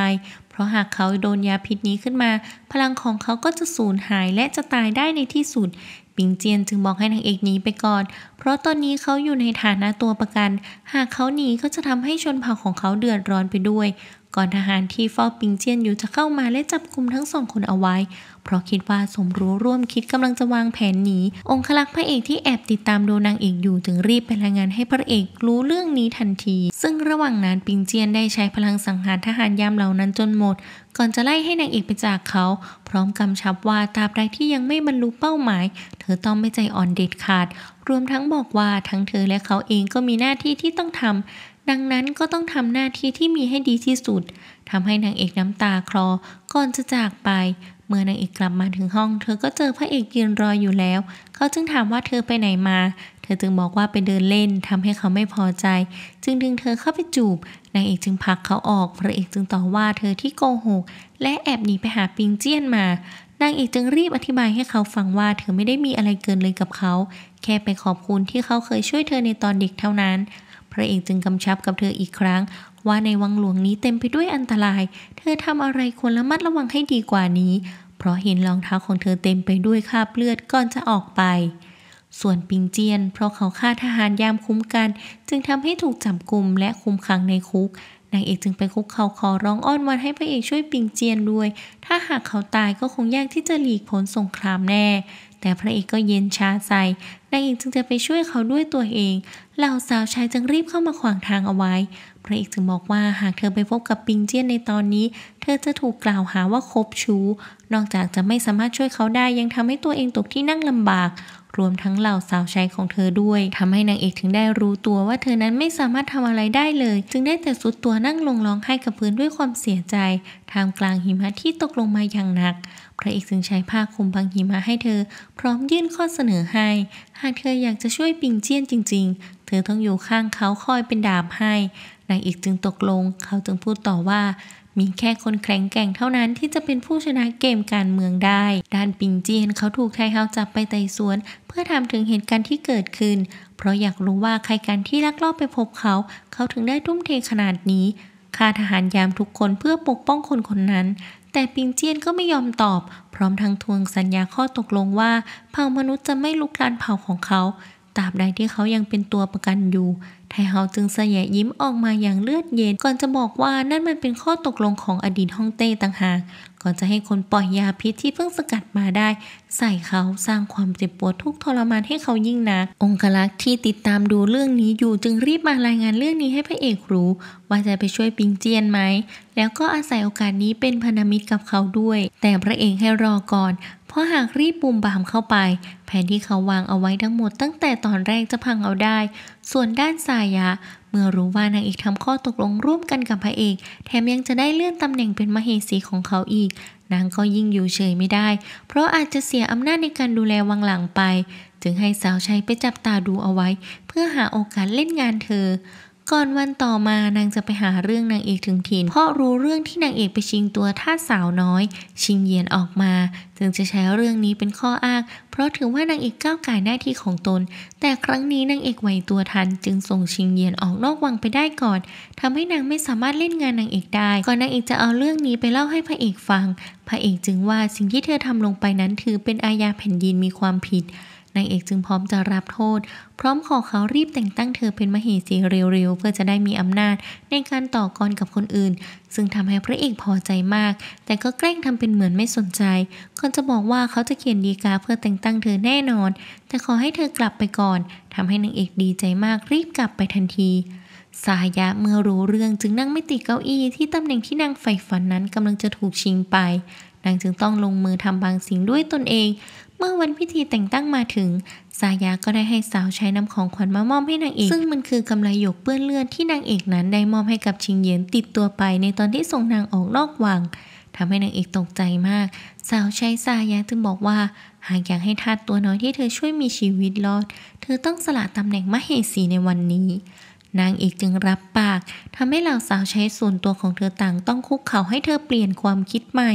เพราะหากเขาโดนยาพิษนี้ขึ้นมา พลังของเขาก็จะสูญหายและจะตายได้ในที่สุด ปิงเจียนจึงบอกให้นางเอกหนีไปก่อน เพราะตอนนี้เขาอยู่ในฐานะตัวประกัน หากเขาหนีก็จะทำให้ชนเผ่าของเขาเดือดร้อนไปด้วยก่อนทหารที่เฝ้าปิงเจียนอยู่จะเข้ามาและจับกลุ่มทั้งสอง คนเอาไว้ เพราะคิดว่าสมรู้ร่วมคิดกำลังจะวางแผนหนี องคลักษ์พระเอกที่แอบติดตามดูนางเอกอยู่ถึงรีบ ไปรายงานให้พระเอกรู้เรื่องนี้ทันที ซึ่งระหว่างนั้นปิงเจียนได้ใช้พลังสังหารทหารยามเหล่านั้นจนหมด ก่อนจะไล่ให้นางเอกไปจากเขาพร้อมกำชับว่าตราบใดที่ยังไม่บรรลุเป้าหมาย เธอต้องไม่ใจอ่อนเด็ดขาด รวมทั้งบอกว่า ทั้งเธอและเขาเองก็มีหน้าที่ที่ต้องทำดังนั้นก็ต้องทำหน้าที่ที่มีให้ดีที่สุดทำให้นางเอกน้ำตาคลอ ก่อนจะจากไป เมื่อนางเอกกลับมาถึงห้องเธอก็เจอพระเอกยืนรออยู่แล้ว เขาจึงถามว่าเธอไปไหนมา เธอจึงบอกว่าไปเดินเล่นทำให้เขาไม่พอใจ จึงดึงเธอเข้าไปจูบ นางเอกจึงผลักเขาออก พระเอกจึงต่อว่าเธอที่โกหก และแอบหนีไปหาปิงเจี้ยนมา นางเอกจึงรีบอธิบายให้เขาฟังว่าเธอไม่ได้มีอะไรเกินเลยกับเขา แค่ไปขอบคุณที่เขาเคยช่วยเธอในตอนเด็กเท่านั้นพระเอกจึงกำชับกับเธออีกครั้ง ว่าในวังหลวงนี้เต็มไปด้วยอันตราย เธอทำอะไรควรระมัดระวังให้ดีกว่านี้ เพราะเห็นรองเท้าของเธอเต็มไปด้วยคราบเลือดก่อนจะออกไป ส่วนปิงเจียน เพราะเขาฆ่าทหารยามคุ้มกัน จึงทำให้ถูกจับกลุ่มและคุมขังในคุกนางเอกจึงไปคุกเข่าขอร้องอ้อนวอนให้พระเอกช่วยปิงเจียนด้วย ถ้าหากเขาตายก็คงยากที่จะหลีกพ้นสงครามแน่ แต่พระเอกก็เย็นชาใจนายเอกจึงจะไปช่วยเขาด้วยตัวเอง เหล่าสาวชายจึงรีบเข้ามาขวางทางเอาไว้ พระเอกจึงบอกว่าหากเธอไปพบกับปิงเจียนในตอนนี้ เธอจะถูกกล่าวหาว่าคบชู้ นอกจากจะไม่สามารถช่วยเขาได้ยังทำให้ตัวเองตกที่นั่งลำบาก รวมทั้งเหล่าสาวใช้ของเธอด้วย ทำให้นางเอกถึงได้รู้ตัวว่าเธอนั้นไม่สามารถทำอะไรได้เลย จึงได้แต่สุดตัวนั่งลงร้องไห้กับพื้นด้วยความเสียใจท่ามกลางหิมะที่ตกลงมาอย่างหนักพระเอกจึงใช้ผ้าคลุมบางหิมะให้เธอ พร้อมยื่นข้อเสนอให้ หากเธออยากจะช่วยปิงเจียนจริงๆ เธอต้องอยู่ข้างเขาคอยเป็นดาบให้นางเอกจึงตกลง เขาจึงพูดต่อว่ามีแค่คนแข็งแกร่งเท่านั้นที่จะเป็นผู้ชนะเกมการเมืองได้ ด้านปิงเจียนเขาถูกไทเฮาจับไปไต่สวน เพื่อถามถึงเหตุการณ์ที่เกิดขึ้น เพราะอยากรู้ว่าใครกันที่ลักลอบไปพบเขา เขาถึงได้ทุ่มเทขนาดนี้ฆ่าทหารยามทุกคนเพื่อปกป้องคนคนนั้นแต่ปิงเจียนก็ไม่ยอมตอบ พร้อมทั้งทวงสัญญาข้อตกลงว่า เผ่ามนุษย์จะไม่ลุกลานเผ่าของเขาตราบใดที่เขายังเป็นตัวประกันอยู่ ไทเฮาจึงเสยยิ้มออกมาอย่างเลือดเย็น ก่อนจะบอกว่านั่นมันเป็นข้อตกลงของอดีตฮ่องเต้ต่างหาก็จะให้คนปล่อยยาพิษที่เพิ่งสกัดมาได้ ใส่เขาสร้างความเจ็บปวดทุกทรมานให้เขายิ่งนักองคลักษ์ที่ติดตามดูเรื่องนี้อยู่จึงรีบมารายงานเรื่องนี้ให้พระเอกรู้ ว่าจะไปช่วยปิงเจียนไหม แล้วก็อาศัยโอกาสนี้เป็นพันธมิตรกับเขาด้วย แต่พระเอกให้รอก่อน เพราะหากรีบป่มบามเข้าไป แผนที่เขาวางเอาไว้ทั้งหมดตั้งแต่ตอนแรกจะพังเอาได้ ส่วนด้านสายะเมื่อรู้ว่านางเอกทำข้อตกลงร่วมกันกับพระเอก แถมยังจะได้เลื่อนตำแหน่งเป็นมเหสีของเขาอีก นางก็ยิ่งอยู่เฉยไม่ได้ เพราะอาจจะเสียอำนาจในการดูแลวังหลังไป จึงให้สาวใช้ไปจับตาดูเอาไว้ เพื่อหาโอกาสเล่นงานเธอก่อนวันต่อมานางจะไปหาเรื่องนางเอกถึงถิ่น เพราะรู้เรื่องที่นางเอกไปชิงตัวท่าสาวน้อย ชิงเยียนออกมา จึงจะใช้เรื่องนี้เป็นข้ออ้างเพราะถือว่านางเอกก้าวไก่หน้าที่ของตน แต่ครั้งนี้นางเอกไหวตัวทันจึงส่งชิงเยียนออกนอกวังไปได้ก่อน ทำให้นางไม่สามารถเล่นงานนางเอกได้ ก่อนนางเอกจะเอาเรื่องนี้ไปเล่าให้พระเอกฟัง พระเอกจึงว่าสิ่งที่เธอทำลงไปนั้นถือเป็นอาญาแผ่นดินมีความผิดนางเอกจึงพร้อมจะรับโทษ พร้อมขอเขารีบแต่งตั้งเธอเป็นมเหสีเร็วๆเพื่อจะได้มีอำนาจในการต่อกรกับคนอื่น ซึ่งทำให้พระเอกพอใจมาก แต่ก็แกล้งทำเป็นเหมือนไม่สนใจก่อนจะบอกว่าเขาจะเขียนดีกาเพื่อแต่งตั้งเธอแน่นอน แต่ขอให้เธอกลับไปก่อนทำให้นางเอกดีใจมากรีบกลับไปทันทีสายะเมื่อรู้เรื่องจึงนั่งไม่ติดเก้าอี้ที่ตำแหน่งที่นางใฝ่ฝันนั้นกำลังจะถูกชิงไปนางจึงต้องลงมือทำบางสิ่งด้วยตนเองเมื่อวันพิธีแต่งตั้งมาถึงซายาก็ได้ให้สาวใช้นำของขวัญมามอบให้นางเอก ซึ่งมันคือกำไรหยกเปื้อนเลือดที่นางเอกนั้นได้มอบให้กับชิงเย็นติดตัวไปในตอนที่ส่งนางออกนอกวังทำให้นางเอกตกใจมาก สาวใช้ซายาจึงบอกว่า หากอยากให้ทาสตัวน้อยที่เธอช่วยมีชีวิตรอด เธอต้องสละตำแหน่งมเหสีในวันนี้ นางเอกจึงรับปากทำให้เหล่าสาวใช้ส่วนตัวของเธอต่างต้องคุกเข่าให้เธอเปลี่ยนความคิดใหม่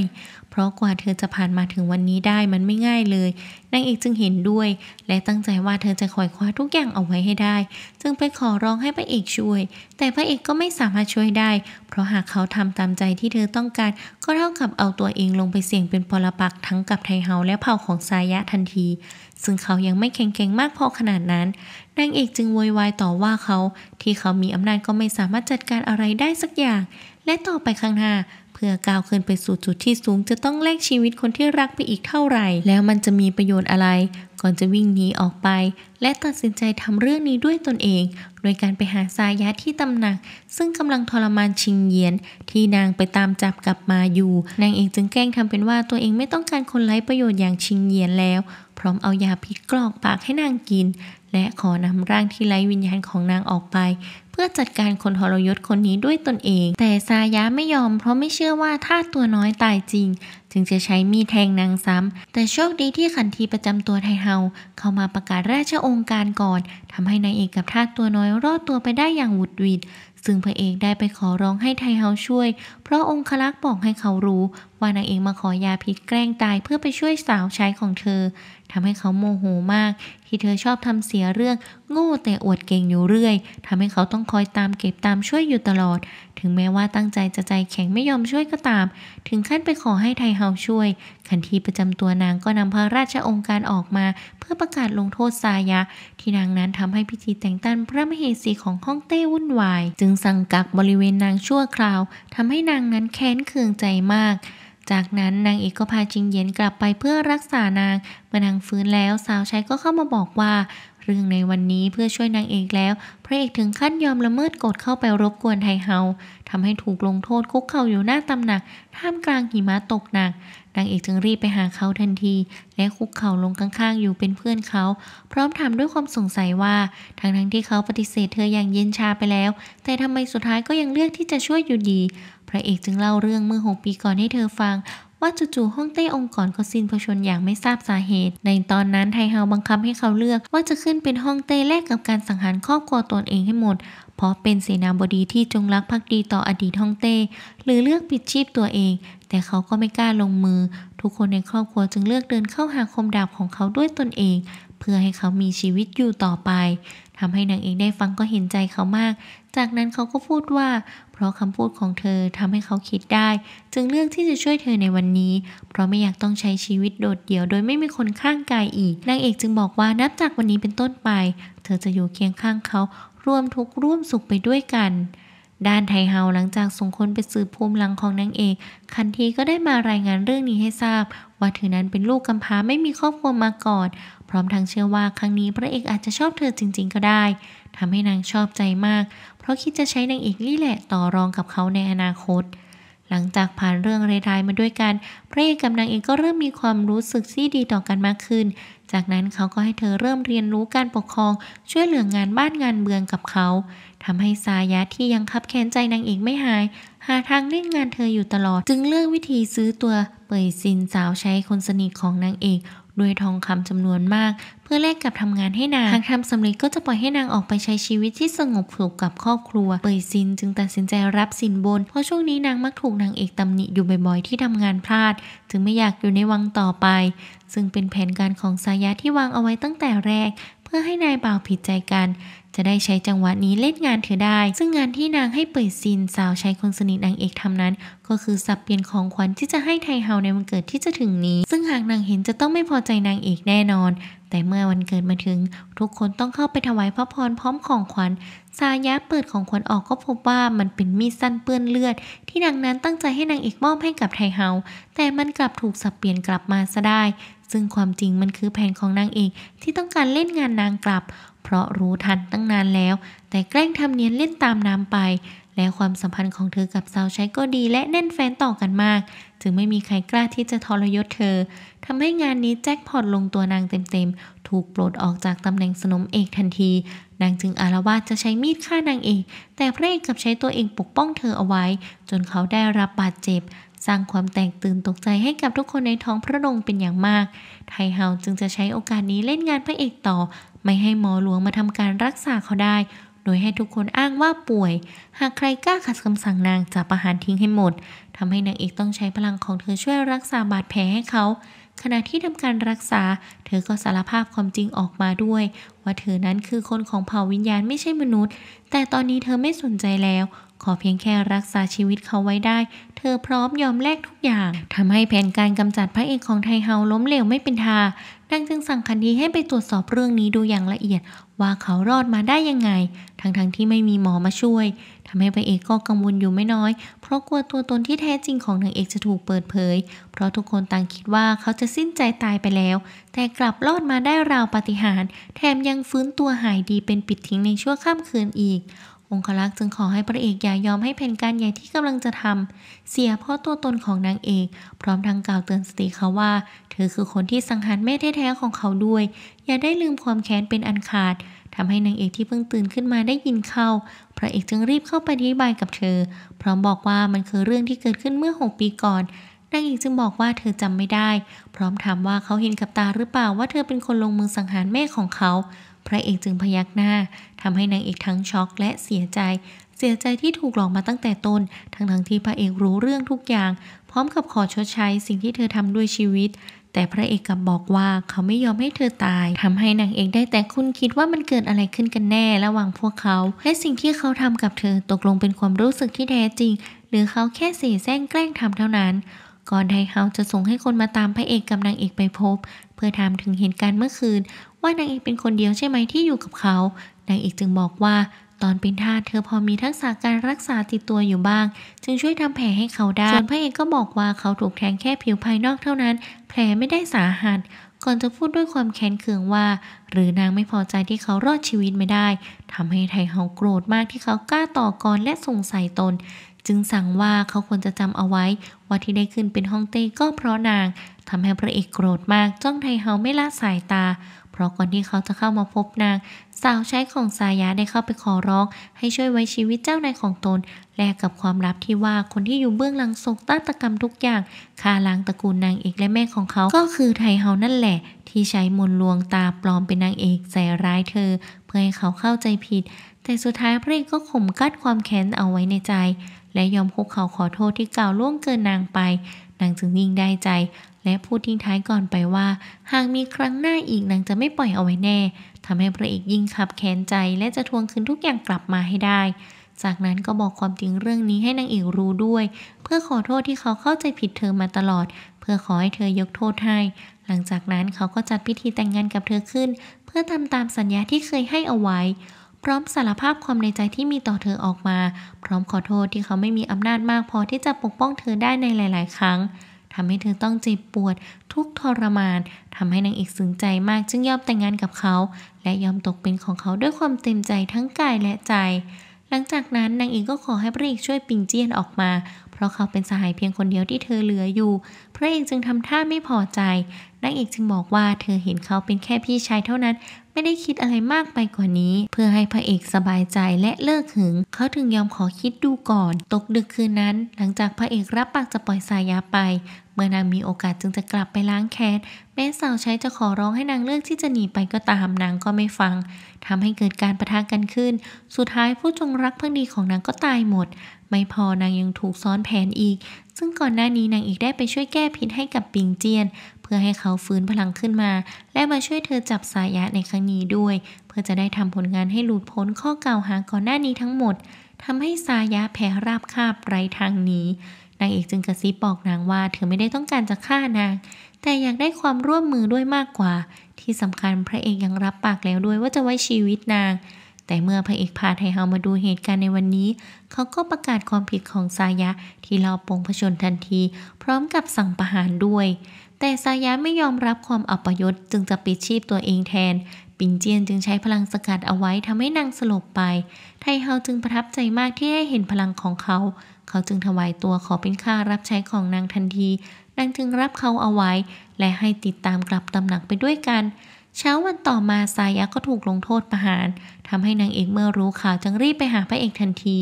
เพราะกว่าเธอจะผ่านมาถึงวันนี้ได้มันไม่ง่ายเลยนางเอกจึงเห็นด้วย และตั้งใจว่าเธอจะคอยคว้าทุกอย่างเอาไว้ให้ได้ จึงไปขอร้องให้พระเอกช่วย แต่พระเอกก็ไม่สามารถช่วยได้ เพราะหากเขาทำตามใจที่เธอต้องการ ก็ เท่ากับเอาตัวเองลงไปเสี่ยงเป็นปรปักทั้งกับไทเฮาและเผ่าของซายะทันที ซึ่งเขายังไม่แข็งแกร่งมากพอขนาดนั้นนางเอกจึงโวยวายต่อว่าเขา ที่เขามีอำนาจก็ไม่สามารถจัดการอะไรได้สักอย่าง และต่อไปข้างหน้าพื่อก้าวขึ้นไปสู่จุดที่สูงจะต้องแลกชีวิตคนที่รักไปอีกเท่าไหร่ แล้วมันจะมีประโยชน์อะไร ก่อนจะวิ่งหนีออกไป และตัดสินใจทำเรื่องนี้ด้วยตนเอง โดยการไปหาซายะที่ตำหนัก ซึ่งกำลังทรมานชิงเยียน ที่นางไปตามจับกลับมาอยู่ นางเองจึงแกล้งทำเป็นว่าตัวเองไม่ต้องการคนไร้ประโยชน์อย่างชิงเยียนแล้ว พร้อมเอายาพิษกรอกปากให้นางกิน และขอนำร่างที่ไร้วิญญาณของนางออกไปเพื่อจัดการคนทรยศคนนี้ด้วยตนเอง แต่ซายะไม่ยอม เพราะไม่เชื่อว่าถ้าตัวน้อยตายจริง จึงจะใช้มีแทงนางซ้ำแต่โชคดีที่ขันทีประจำตัวไทเฮาเข้ามาประกาศราชองค์การก่อนทำให้นายเอกกับทาตัวน้อยรอดตัวไปได้อย่างหวุดหวิด ซึ่งพระเอกได้ไปขอร้องให้ไทเฮาช่วย เพราะองคลักษ์บอกให้เขารู้ ว่านางเอกมาขอยาพิษแกล้งตายเพื่อไปช่วยสาวใช้ของเธอทำให้เขาโมโหมาก ที่เธอชอบทำเสียเรื่องโง่แต่อวดเก่งอยู่เรื่อยทำให้เขาต้องคอยตามเก็บตามช่วยอยู่ตลอด ถึงแม้ว่าตั้งใจจะใจแข็งไม่ยอมช่วยก็ตาม ถึงขั้นไปขอให้ไทเฮาช่วยขันทีประจำตัวนางก็นำพระราชองค์การออกมา เพื่อประกาศลงโทษซายะ ที่นางนั้นทำให้พิธีแต่งตั้งพระมเหสีของฮ่องเต้วุ่นวาย จึงสั่งกักบริเวณนางชั่วคราวทำให้นางนั้นแค้นเคืองใจมากจากนั้นนางเอกก็พาจิงเย็นกลับไปเพื่อรักษานางเมื่อนางฟื้นแล้วสาวใช้ก็เข้ามาบอกว่าเรื่องในวันนี้เพื่อช่วยนางเอกแล้ว พระเอกถึงขั้นยอมละเมิดกฎเข้าไปรบกวนไทเฮาทำให้ถูกลงโทษ คุกเข่าอยู่หน้าตำหนักท่ามกลางหิมะตกหนักนางเอกจึงรีบไปหาเขาทันที และคุกเข่าลงข้างๆอยู่เป็นเพื่อนเขาพร้อมถามด้วยความสงสัยว่าทั้งๆทที่เขาปฏิเสธเธออย่างเย็นชาไปแล้ว แต่ทำไมสุดท้ายก็ยังเลือกที่จะช่วยอยู่ดี พระเอกจึงเล่าเรื่องเมื่อหกปีก่อนให้เธอฟังว่าจู่ๆฮ่องเต้องค์กรก็สิ้นพระชนอย่างไม่ทราบสาเหตุ ในตอนนั้นไทเฮาบังคับให้เขาเลือกว่าจะขึ้นเป็นฮ่องเต้แลกกับการสังหารครอบครัวตนเองให้หมด เพราะเป็นเสนาบดีที่จงรักภักดีต่ออดีตฮ่องเต้ หรือเลือกปิดชีพตัวเอง แต่เขาก็ไม่กล้าลงมือ ทุกคนในครอบครัวจึงเลือกเดินเข้าหาคมดาบของเขาด้วยตนเอง เพื่อให้เขามีชีวิตอยู่ต่อไปทำให้นางเอกได้ฟังก็เห็นใจเขามาก จากนั้นเขาก็พูดว่าเพราะคำพูดของเธอทำให้เขาคิดได้ จึงเลือกที่จะช่วยเธอในวันนี้ เพราะไม่อยากต้องใช้ชีวิตโดดเดี่ยวโดยไม่มีคนข้างกายอีกนางเอกจึงบอกว่านับจากวันนี้เป็นต้นไป เธอจะอยู่เคียงข้างเขา ร่วมทุกข์ร่วมสุขไปด้วยกัน ด้านไทเฮาหลังจากส่งคนไปสืบภูมิหลังของนางเอก คันทีก็ได้มารายงานเรื่องนี้ให้ทราบว่าเธอนั้นเป็นลูกกำพร้าไม่มีครอบครัวมาก่อน พร้อมทั้งเชื่อว่าครั้งนี้พระเอกอาจจะชอบเธอจริง ๆ ก็ได้ ทำให้นางชอบใจมาก เพราะคิดจะใช้นางเอกนี่แหละ ต่อรองกับเขาในอนาคต หลังจากผ่านเรื่องเร้ายมาด้วยกัน พระเอกกับนางเอกก็เริ่มมีความรู้สึกที่ดีต่อกันมากขึ้น จากนั้นเขาก็ให้เธอเริ่มเรียนรู้การปกครองช่วยเหลืองานบ้านงานเมืองกับเขาทำให้ซายะที่ยังคับแค้นใจนางเอกไม่หาย หาทางเล่นงานเธออยู่ตลอด จึงเลือกวิธีซื้อตัวเปยซินสาวใช้คนสนิทของนางเอกด้วยทองคำจำนวนมากเพื่อแลกกับทำงานให้นางหากทำสำเร็จก็จะปล่อยให้นางออกไปใช้ชีวิตที่สงบสุขกับครอบครัวเปยซินจึงตัดสินใจรับสินบนเพราะช่วงนี้นางมักถูกนางเอกตำหนิอยู่บ่อยๆที่ทำงานพลาด จึงไม่อยากอยู่ในวังต่อไป ซึ่งเป็นแผนการของสายะที่วางเอาไว้ตั้งแต่แรก เพื่อให้นายบ่าวผิดใจกันจะได้ใช้จังหวะนี้เล่นงานเธอได้ ซึ่งงานที่นางให้เปิดซินสาวใช้คนสนิทนางเอกทำนั้น ก็คือสับเปลี่ยนของขวัญที่จะให้ไทเฮาในวันเกิดที่จะถึงนี้ ซึ่งหากนางเห็นจะต้องไม่พอใจนางเอกแน่นอน แต่เมื่อวันเกิดมาถึงทุกคนต้องเข้าไปถวายพระพรพร้อมของขวัญ ซายะเปิดของขวัญออกก็พบว่ามันเป็นมีดสั้นเปื้อนเลือด ที่นางนั้นตั้งใจให้นางเอกมอบให้กับไทเฮา แต่มันกลับถูกสับเปลี่ยนกลับมาซะได้ ซึ่งความจริงมันคือแผนของนางเอกที่ต้องการเล่นงานนางกลับเพราะรู้ทันตั้งนานแล้ว แต่แกล้งทำเนียนเล่นตามน้ำไป และความสัมพันธ์ของเธอกับสาวใช้ก็ดีและแน่นแฟนต่อกันมากจึงไม่มีใครกล้าที่จะทรยศเธอทำให้งานนี้แจ็คพอตลงตัวนางเต็มๆ ถูกปลดออกจากตำแหน่งสนมเอกทันที นางจึงอารวาสจะใช้มีดฆ่านางเอกแต่พระเอกกับใช้ตัวเองปกป้องเธอเอาไว้ จนเขาได้รับบาดเจ็บสร้างความแตกตื่นตกใจให้กับทุกคนในท้องพระโรงเป็นอย่างมาก ไทเฮาจึงจะใช้โอกาสนี้เล่นงานพระเอกต่อ ไม่ให้หมอหลวงมาทำการรักษาเขาได้ โดยให้ทุกคนอ้างว่าป่วย หากใครกล้าขัดคำสั่งนางจะประหารทิ้งให้หมด ทำให้นางเอกต้องใช้พลังของเธอช่วยรักษาบาดแผลให้เขา ขณะที่ทำการรักษา เธอก็สารภาพความจริงออกมาด้วย ว่าเธอนั้นคือคนของเผ่าวิญญาณไม่ใช่มนุษย์ แต่ตอนนี้เธอไม่สนใจแล้วขอเพียงแค่รักษาชีวิตเขาไว้ได้ เธอพร้อมยอมแลกทุกอย่าง ทำให้แผนการกำจัดพระเอกของไทเฮาล้มเหลวไม่เป็นทานางจึงสั่งคดีให้ไปตรวจสอบเรื่องนี้ดูอย่างละเอียด ว่าเขารอดมาได้ยังไง ทั้งๆทที่ไม่มีหมอมาช่วย ทำให้พระเอกก็กังวลอยู่ไม่น้อย เพราะกลัวตัวตนที่แท้จริงของนางเอกจะถูกเปิดเผย เพราะทุกคนต่างคิดว่าเขาจะสิ้นใจตายไปแล้ว แต่กลับรอดมาได้ราวปาฏิหาริย์ แถมยังฟื้นตัวหายดีเป็นปิดทิ้งในชั่วข้ามคืนอีกองคลักษ์จึงขอให้พระเอกอย่ายอมให้แผนการใหญ่ที่กำลังจะทำเสียเพราะตัวตนของนางเอก พร้อมทางกล่าวเตือนสติเขาว่าเธอคือคนที่สังหารแม่แท้ๆของเขาด้วย อย่าได้ลืมความแค้นเป็นอันขาดทำให้นางเอกที่เพิ่งตื่นขึ้นมาได้ยินเข้าพระเอกจึงรีบเข้าไปอธิบายกับเธอ พร้อมบอกว่ามันคือเรื่องที่เกิดขึ้นเมื่อ 6 ปีก่อนนางเอกจึงบอกว่าเธอจำไม่ได้ พร้อมถามว่าเขาเห็นกับตาหรือเปล่าว่าเธอเป็นคนลงมือสังหารแม่ของเขาพระเอกจึงพยักหน้า ทำให้นางเอกทั้งช็อกและเสียใจ เสียใจที่ถูกหลอกมาตั้งแต่ต้น ทั้งทั้งที่พระเอกรู้เรื่องทุกอย่าง พร้อมกับขอชดใช้สิ่งที่เธอทำด้วยชีวิต แต่พระเอกกลับบอกว่าเขาไม่ยอมให้เธอตาย ทำให้นางเอกได้แต่คุณคิดว่ามันเกิดอะไรขึ้นกันแน่ระหว่างพวกเขาและสิ่งที่เขาทำกับเธอตกลงเป็นความรู้สึกที่แท้จริง หรือเขาแค่เสียแซงแกล้งทำเท่านั้น ก่อนไทเฮาจะส่งให้คนมาตามพระเอกกับนางเอกไปพบ เพื่อถามถึงเหตุการณ์เมื่อคืนว่านางเอกเป็นคนเดียวใช่ไหมที่อยู่กับเขา นางเอกจึงบอกว่าตอนเป็นทาสเธอพอมีทักษะการรักษาติดตัวอยู่บ้าง จึงช่วยทำแผลให้เขาได้ส่วนพระเอกก็บอกว่าเขาถูกแทงแค่ผิวภายนอกเท่านั้นแผลไม่ได้สาหัส ก่อนจะพูดด้วยความแค้นเคืองว่า หรือนางไม่พอใจที่เขารอดชีวิตไม่ได้ทำให้ไทเฮาโกรธมากที่เขากล้าต่อกรและสงสัยตน จึงสั่งว่าเขาควรจะจำเอาไว้ว่าที่ได้ขึ้นเป็นฮ่องเต้ก็เพราะนางทำให้พระเอกโกรธมาก จ้องไทเฮาไม่ละสายตาเพราะก่อนที่เขาจะเข้ามาพบนาง สาวใช้ของสายะได้เข้าไปขอร้อง ให้ช่วยไว้ชีวิตเจ้านายของตน แลกกับความลับที่ว่าคนที่อยู่เบื้องหลังโศกตาตกรรมทุกอย่างฆ่าล้างตระกูลนางเอกและแม่ของเขา ก็คือไทเฮานั่นแหละ ที่ใช้มนลวงตาปลอมเป็นนางเอกใส่ร้ายเธอเพื่อให้เขาเข้าใจผิด แต่สุดท้ายพระเอกก็ข่มกัดความแค้นเอาไว้ในใจ และยอมคุกเขาขอโทษที่กล่าวล่วงเกินนางไปนางจึงยิ่งได้ใจและพูดทิ้งท้ายก่อนไปว่าหากมีครั้งหน้าอีกนางจะไม่ปล่อยเอาไว้แน่ทำให้พระเอกยิ่งขับแค้นใจและจะทวงคืนทุกอย่างกลับมาให้ได้ จากนั้นก็บอกความจริงเรื่องนี้ให้นางเอกรู้ด้วย เพื่อขอโทษที่เขาเข้าใจผิดเธอมาตลอด เพื่อขอให้เธอยกโทษให้หลังจากนั้นเขาก็จัดพิธีแต่งงานกับเธอขึ้น เพื่อทำตามสัญญาที่เคยให้เอาไว้ พร้อมสารภาพความในใจที่มีต่อเธอออกมา พร้อมขอโทษที่เขาไม่มีอำนาจมาก พอที่จะปกป้องเธอได้ในหลาย ๆ ครั้งทำให้เธอต้องเจ็บปวดทุกทรมานทำให้นางเอกซึ้งใจมากจึงยอมแต่งงานกับเขา และยอมตกเป็นของเขาด้วยความเต็มใจทั้งกายและใจ หลังจากนั้นนางเอกก็ขอให้พระเอกช่วยปิงเจียนออกมา เพราะเขาเป็นสหายเพียงคนเดียวที่เธอเหลืออยู่พระเอกจึงทำท่าไม่พอใจนางเอกจึงบอกว่าเธอเห็นเขาเป็นแค่พี่ชายเท่านั้นไม่ได้คิดอะไรมากไปกว่านี้ เพื่อให้พระเอกสบายใจและเลิกหึง เขาถึงยอมขอคิดดูก่อนตกดึกคืนนั้นหลังจากพระเอกรับปากจะปล่อยสายยาไปเมื่อนางมีโอกาสจึงจะกลับไปล้างแค้นแม้สาวใช้จะขอร้องให้นางเลือกที่จะหนีไปก็ตามนางก็ไม่ฟังทำให้เกิดการประทะกันขึ้น สุดท้ายผู้จงรักภักดีของนางก็ตายหมด ไม่พอนางยังถูกซ้อนแผนอีก ซึ่งก่อนหน้านี้นางเอกได้ไปช่วยแก้พิษให้กับปิงเจียนพื่อให้เขาฟื้นพลังขึ้นมา และมาช่วยเธอจับสายะในครั้งนี้ด้วย เพื่อจะได้ทำผลงานให้หลุดพ้นข้อกล่าวหาก่อนหน้านี้ทั้งหมดทำให้สายะแพ้ราบคาบไร้ทางนี้นางเอกจึงกระซิบบอกนางว่าเธอไม่ได้ต้องการจะฆ่านางแต่อยากได้ความร่วมมือด้วยมากกว่า ที่สำคัญพระเอกยังรับปากแล้วด้วยว่าจะไว้ชีวิตนาง แต่เมื่อพระเอกพาไทเฮามาดูเหตุการณ์ในวันนี้ เขาก็ประกาศความผิดของซายะ ที่เราปงผชนทันที พร้อมกับสั่งประหารด้วยแต่ซายะไม่ยอมรับความอัปยศจึงจะปิดชีพตัวเองแทน ปิงเจียนจึงใช้พลังสกัดเอาไว้ทำให้นางสลบไป ไทเฮาจึงประทับใจมากที่ได้เห็นพลังของเขา เขาจึงถวายตัวขอเป็นข้ารับใช้ของนางทันที นางจึงรับเขาเอาไว้ และให้ติดตามกลับตำหนักไปด้วยกัน เช้าวันต่อมาซายะก็ถูกลงโทษประหาร ทำให้นางเอกเมื่อรู้ข่าวจึงรีบไปหาพระเอกทันที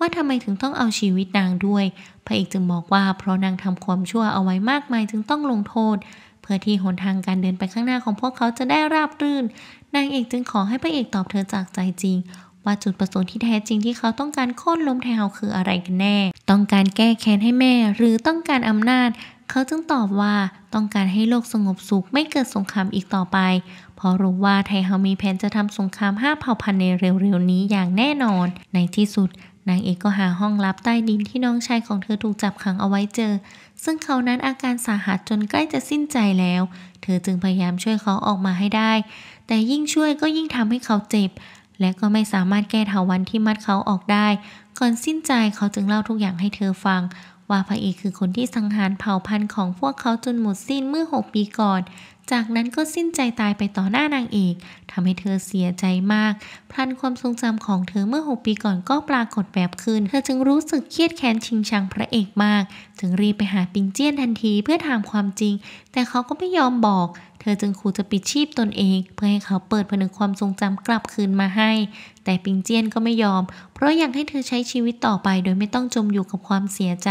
ว่าทำไมถึงต้องเอาชีวิตนางด้วย พระเอกจึงบอกว่าเพราะนางทำความชั่วเอาไว้มากมายจึงต้องลงโทษ เพื่อที่หนทางการเดินไปข้างหน้าของพวกเขาจะได้ราบรื่น นางเอกจึงขอให้พระเอกตอบเธอจากใจจริง ว่าจุดประสงค์ที่แท้จริงที่เขาต้องการโค่นล้มแถวคืออะไรกันแน่ ต้องการแก้แค้นให้แม่หรือต้องการอำนาจ เขาจึงตอบว่าต้องการให้โลกสงบสุขไม่เกิดสงครามอีกต่อไป เพราะรู้ว่าไทเฮามีแผนจะทำสงครามห้าเผ่าพันธุ์ในเร็วๆนี้อย่างแน่นอนในที่สุดนางเอกก็หาห้องลับใต้ดินที่น้องชายของเธอถูกจับขังเอาไว้เจอ ซึ่งเขานั้นอาการสาหัสจนใกล้จะสิ้นใจแล้ว เธอจึงพยายามช่วยเขาออกมาให้ได้ แต่ยิ่งช่วยก็ยิ่งทำให้เขาเจ็บ และก็ไม่สามารถแก้เถาวันที่มัดเขาออกได้ ก่อนสิ้นใจเขาจึงเล่าทุกอย่างให้เธอฟัง ว่าพระเอกคือคนที่สังหารเผ่าพันธุ์ของพวกเขาจนหมดสิ้นเมื่อ 6 ปีก่อนจากนั้นก็สิ้นใจตายไปต่อหน้านางเอกทำให้เธอเสียใจมากพลันความทรงจำของเธอเมื่อ 6 ปีก่อนก็ปรากฏแบบคืนเธอจึงรู้สึกเครียดแค้นชิงชังพระเอกมากจึงรีบไปหาปิงเจี้ยนทันทีเพื่อถามความจริง แต่เขาก็ไม่ยอมบอก เธอจึงขู่จะปิดชีพตนเอง เพื่อให้เขาเปิดผนึกความทรงจำกลับคืนมาให้ แต่ปิงเจียนก็ไม่ยอม เพราะอยากให้เธอใช้ชีวิตต่อไปโดยไม่ต้องจมอยู่กับความเสียใจ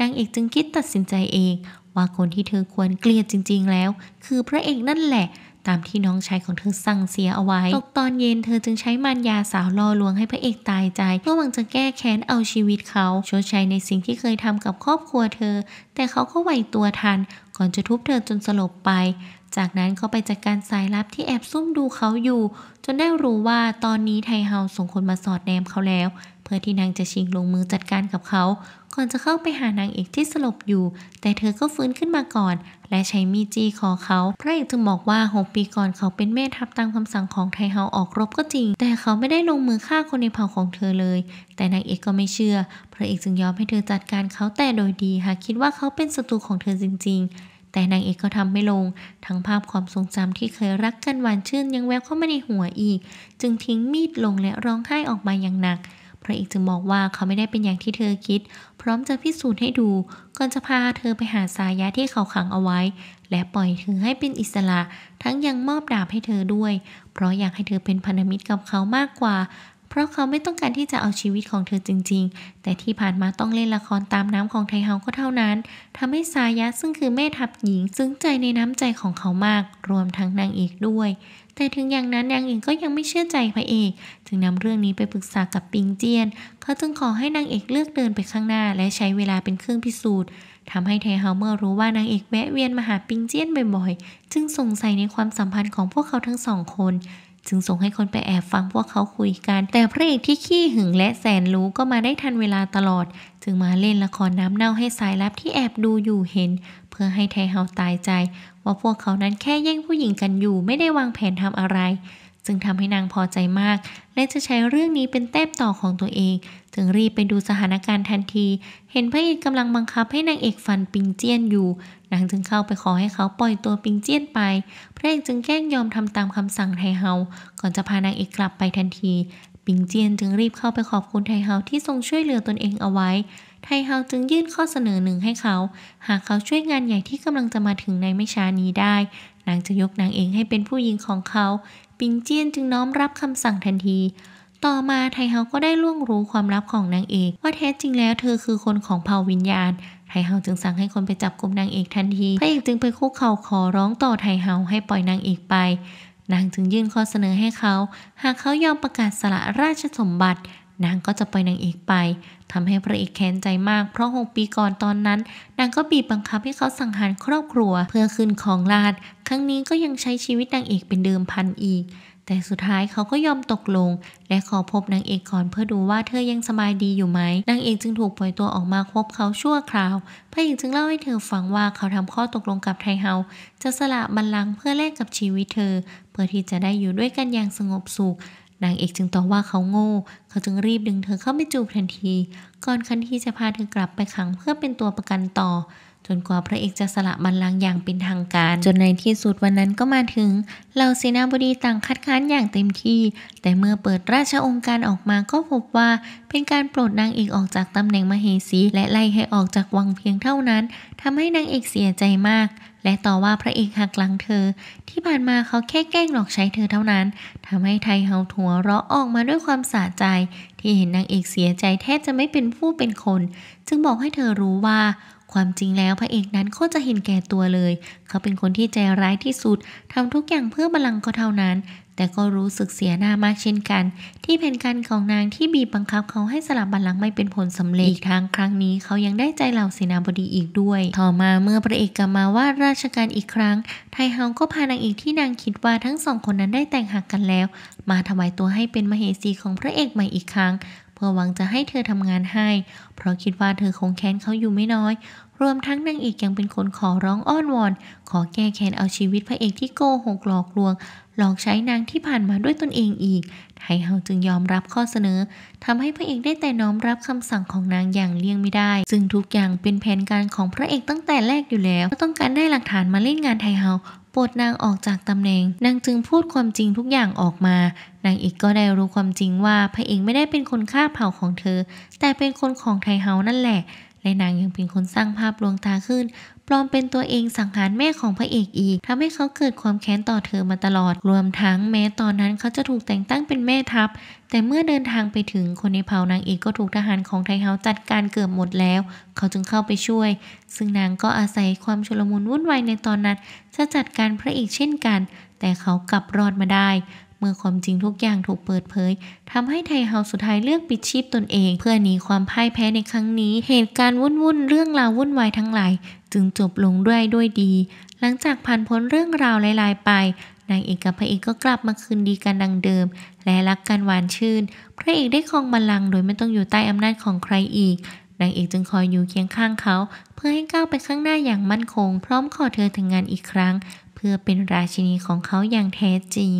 นางเอกจึงคิดตัดสินใจเองว่าคนที่เธอควรเกลียดจริงๆ แล้ว คือพระเอกนั่นแหละ ตามที่น้องชายของเธอสั่งเสียเอาไว้ตกตอนเย็นเธอจึงใช้มารยาสาวล่อลวงให้พระเอกตายใจเพื่อหวังจะแก้แค้นเอาชีวิตเขาชดใช้ในสิ่งที่เคยทำกับครอบครัวเธอ แต่เขาก็ไหวตัวทัน ก่อนจะทุบเธอจนสลบไป จากนั้นเขาไปจัดกการสายลับที่แอบซุ่มดูเขาอยู่ จนได้รู้ว่าตอนนี้ไทเฮาส่งคนมาสอดแนมเขาแล้ว เพื่อที่นางจะชิงลงมือจัดการกับเขาก่อนจะเข้าไปหานางเอกที่สลบอยู่ แต่เธอก็ฟื้นขึ้นมาก่อน และใช้มีจี้คอเขาพระเอกจึงบอกว่า 6 ปีก่อนเขาเป็นแม่ทัพตามคำสั่งของไทเฮาออกรบก็จริง แต่เขาไม่ได้ลงมือฆ่าคนในเผ่าของเธอเลย แต่นางเอกก็ไม่เชื่อ พระเอกจึงยอมให้เธอจัดการเขาแต่โดยดี หากคิดว่าเขาเป็นศัตรูของเธอจริง ๆ แต่นางเอกก็ทำไม่ลง ทั้งภาพความทรงจำที่เคยรักกันหวานชื่นยังแวบเข้ามาในหัวอีก จึงทิ้งมีดลงและร้องไห้ออกมาอย่างหนักพระเอกจึงบอกว่าเขาไม่ได้เป็นอย่างที่เธอคิดพร้อมจะพิสูจน์ให้ดู ก่อนจะพาเธอไปหาสายะที่เขาขังเอาไว้ และปล่อยเธอให้เป็นอิสระ ทั้งยังมอบดาบให้เธอด้วย เพราะอยากให้เธอเป็นพันธมิตรกับเขามากกว่า เพราะเขาไม่ต้องการที่จะเอาชีวิตของเธอจริงๆ แต่ที่ผ่านมาต้องเล่นละครตามน้ำของไทเฮาก็เท่านั้นทำให้สายะซึ่งคือแม่ทัพหญิงซึ้งใจในน้ำใจของเขามาก รวมทั้งนางเอกด้วยแต่ถึงอย่างนั้นนางเอกก็ยังไม่เชื่อใจพระเอกจึงนำเรื่องนี้ไปปรึกษากับปิงเจียนเขาจึงขอให้นางเอกเลือกเดินไปข้างหน้า และใช้เวลาเป็นเครื่องพิสูจน์ทำให้เทเฮาเมอร์รู้ว่านางเอกแวะเวียนมาหาปิงเจียนบ่อยๆจึงสงสัยในความสัมพันธ์ของพวกเขาทั้งสองคน จึงส่งให้คนไปแอบฟังพวกเขาคุยกันแต่พระเอกที่ขี้หึงและแสนรู้ก็มาได้ทันเวลาตลอดจึงมาเล่นละครน้ำเน่าให้สายลับที่แอบดูอยู่เห็นเพื่อให้ไทเฮาตายใจ ว่าพวกเขานั้นแค่แย่งผู้หญิงกันอยู่ไม่ได้วางแผนทำอะไร จึงทำให้นางพอใจมาก และจะใช้เรื่องนี้เป็นแต้มต่อของตัวเอง จึงรีบไปดูสถานการณ์ทันที เห็นพระเอกกำลังบังคับให้นางเอกฟันปิงเจียนอยู่ นางจึงเข้าไปขอให้เขาปล่อยตัวปิงเจียนไปพระเอกจึงแกล้งยอมทำตามคำสั่งไทเฮาก่อนจะพานางเอกกลับไปทันทีปิงเจียนจึงรีบเข้าไปขอบคุณไทเฮาที่ทรงช่วยเหลือตนเองเอาไว้ไทเฮาจึงยื่นข้อเสนอหนึ่งให้เขา หากเขาช่วยงานใหญ่ที่กำลังจะมาถึงในไม่ช้านี้ได้ นางจะยกนางเองให้เป็นผู้หญิงของเขา ปิงเจียนจึงน้อมรับคำสั่งทันที ต่อมาไทเฮาก็ได้ล่วงรู้ความลับของนางเอกว่าแท้จริงแล้วเธอคือคนของเผ่าวิญญาณไทเฮาจึงสั่งให้คนไปจับกลุ่มนางเอกทันทีพระเอกจึงไปคุกเข่าขอร้องต่อไทเฮาให้ปล่อยนางเอกไป นางจึงยื่นข้อเสนอให้เขา หากเขายอมประกาศสละราชสมบัติ นางก็จะปล่อยนางเอกไปทำให้พระเอกแค้นใจมาก เพราะ 6 ปีก่อนตอนนั้น นางก็บีบบังคับให้เขาสังหารครอบครัวเพื่อขึ้นของราชครั้งนี้ก็ยังใช้ชีวิตนางเอกเป็นเดิมพันอีก แต่สุดท้ายเขาก็ยอมตกลงและขอพบนางเอกก่อนเพื่อดูว่าเธอยังสบายดีอยู่ไหม นางเอกจึงถูกปล่อยตัวออกมาพบเขาชั่วคราว พระเอกจึงเล่าให้เธอฟังว่าเขาทำข้อตกลงกับไทเฮาจะสละบัลลังก์เพื่อแลกกับชีวิตเธอเพื่อที่จะได้อยู่ด้วยกันอย่างสงบสุขนางเอกจึงตอบว่าเขาโง่ เขาจึงรีบดึงเธอเข้าไปจูบทันที ก่อนคันที่จะพาเธอกลับไปขังเพื่อเป็นตัวประกันต่อ จนกว่าพระเอกจะสละบัลลังก์อย่างเป็นทางการ จนในที่สุดวันนั้นก็มาถึงเหล่าเสนาบดีต่างคัดค้านอย่างเต็มที่ แต่เมื่อเปิดราชองค์การออกมาก็พบว่า เป็นการปลดนางเอกออกจากตำแหน่งมเหสีและไล่ให้ออกจากวังเพียงเท่านั้น ทำให้นางเอกเสียใจมากและต่อว่าพระเอกหักหลังเธอ ที่ผ่านมาเขาแค่แกล้งหลอกใช้เธอเท่านั้นทำให้ไทเฮาถัวเราะออกมาด้วยความสะใจ ที่เห็นนางเอกเสียใจแทบจะไม่เป็นผู้เป็นคน จึงบอกให้เธอรู้ว่า ความจริงแล้วพระเอกนั้นโคตรจะเห็นแก่ตัวเลย เขาเป็นคนที่ใจร้ายที่สุดทำทุกอย่างเพื่อบัลลังก์ขาเท่านั้นแต่ก็รู้สึกเสียหน้ามากเช่นกัน ที่แผนการของนางที่บีบบังคับเขาให้สลับบัลลังก์ไม่เป็นผลสำเร็จอีกทางครั้งนี้เขายังได้ใจเหล่าเสนาบดีอีกด้วย ต่อมาเมื่อพระเอกกลับมาว่าราชการอีกครั้ง ไทเฮาก็พานางเอกที่นางคิดว่าทั้งสองคนนั้นได้แต่งหักกันแล้วมาถวายตัวให้เป็นมเหสีของพระเอกใหม่อีกครั้งเพื่อหวังจะให้เธอทำงานให้ เพราะคิดว่าเธอคงแค้นเขาอยู่ไม่น้อยรวมทั้งนางเอกยังเป็นคนขอร้องอ้อนวอน ขอแก้แค้นเอาชีวิตพระเอกที่โกหกหลอกลวงหลอกใช้นางที่ผ่านมาด้วยตนเองอีกไทเฮาจึงยอมรับข้อเสนอ ทำให้พระเอกได้แต่น้อมรับคำสั่งของนางอย่างเลี่ยงไม่ได้ ซึ่งทุกอย่างเป็นแผนการของพระเอกตั้งแต่แรกอยู่แล้วต้องการได้หลักฐานมาเล่นงานไทเฮาปลดนางออกจากตำแหน่งนางจึงพูดความจริงทุกอย่างออกมานางเอกก็ได้รู้ความจริงว่าพระเอกไม่ได้เป็นคนฆ่าเผ่าของเธอ แต่เป็นคนของไทเฮานั่นแหละและนางยังเป็นคนสร้างภาพลวงตาขึ้น ปลอมเป็นตัวเองสังหารแม่ของพระเอกอีกทำให้เขาเกิดความแค้นต่อเธอมาตลอดรวมทั้งแม้ตอนนั้นเขาจะถูกแต่งตั้งเป็นแม่ทัพแต่เมื่อเดินทางไปถึงคนในเผ่านางเอกก็ถูกทหารของไทเฮาจัดการเกือบหมดแล้ว เขาจึงเข้าไปช่วย ซึ่งนางก็อาศัยความชุลมุนวุ่นวายในตอนนั้น จะจัดการพระเอกเช่นกัน แต่เขากลับรอดมาได้เมื่อความจริงทุกอย่างถูกเปิดเผย ทำให้ไทเฮาสุดท้ายเลือกปิดชีพตนเองเพื่อหนีความพ่ายแพ้ในครั้งนี้ เหตุการณ์วุ่นวุ่นเรื่องราววุ่นวายทั้งหลายจึงจบลงด้วยด้วยดี หลังจากผ่านพ้นเรื่องราวหลาย ๆ ไป นางเอก กับพระเอกก็กลับมาคืนดีกันดังเดิม และรักกันหวานชื่นพระเอกได้ครองบัลลังก์โดยไม่ต้องอยู่ใต้อำนาจของใครอีก นางเอกจึงคอยอยู่เคียงข้างเขา เพื่อให้ก้าวไปข้างหน้าอย่างมั่นคง พร้อมขอเธอทำงงานอีกครั้ง เพื่อเป็นราชินีของเขาอย่างแท้จริง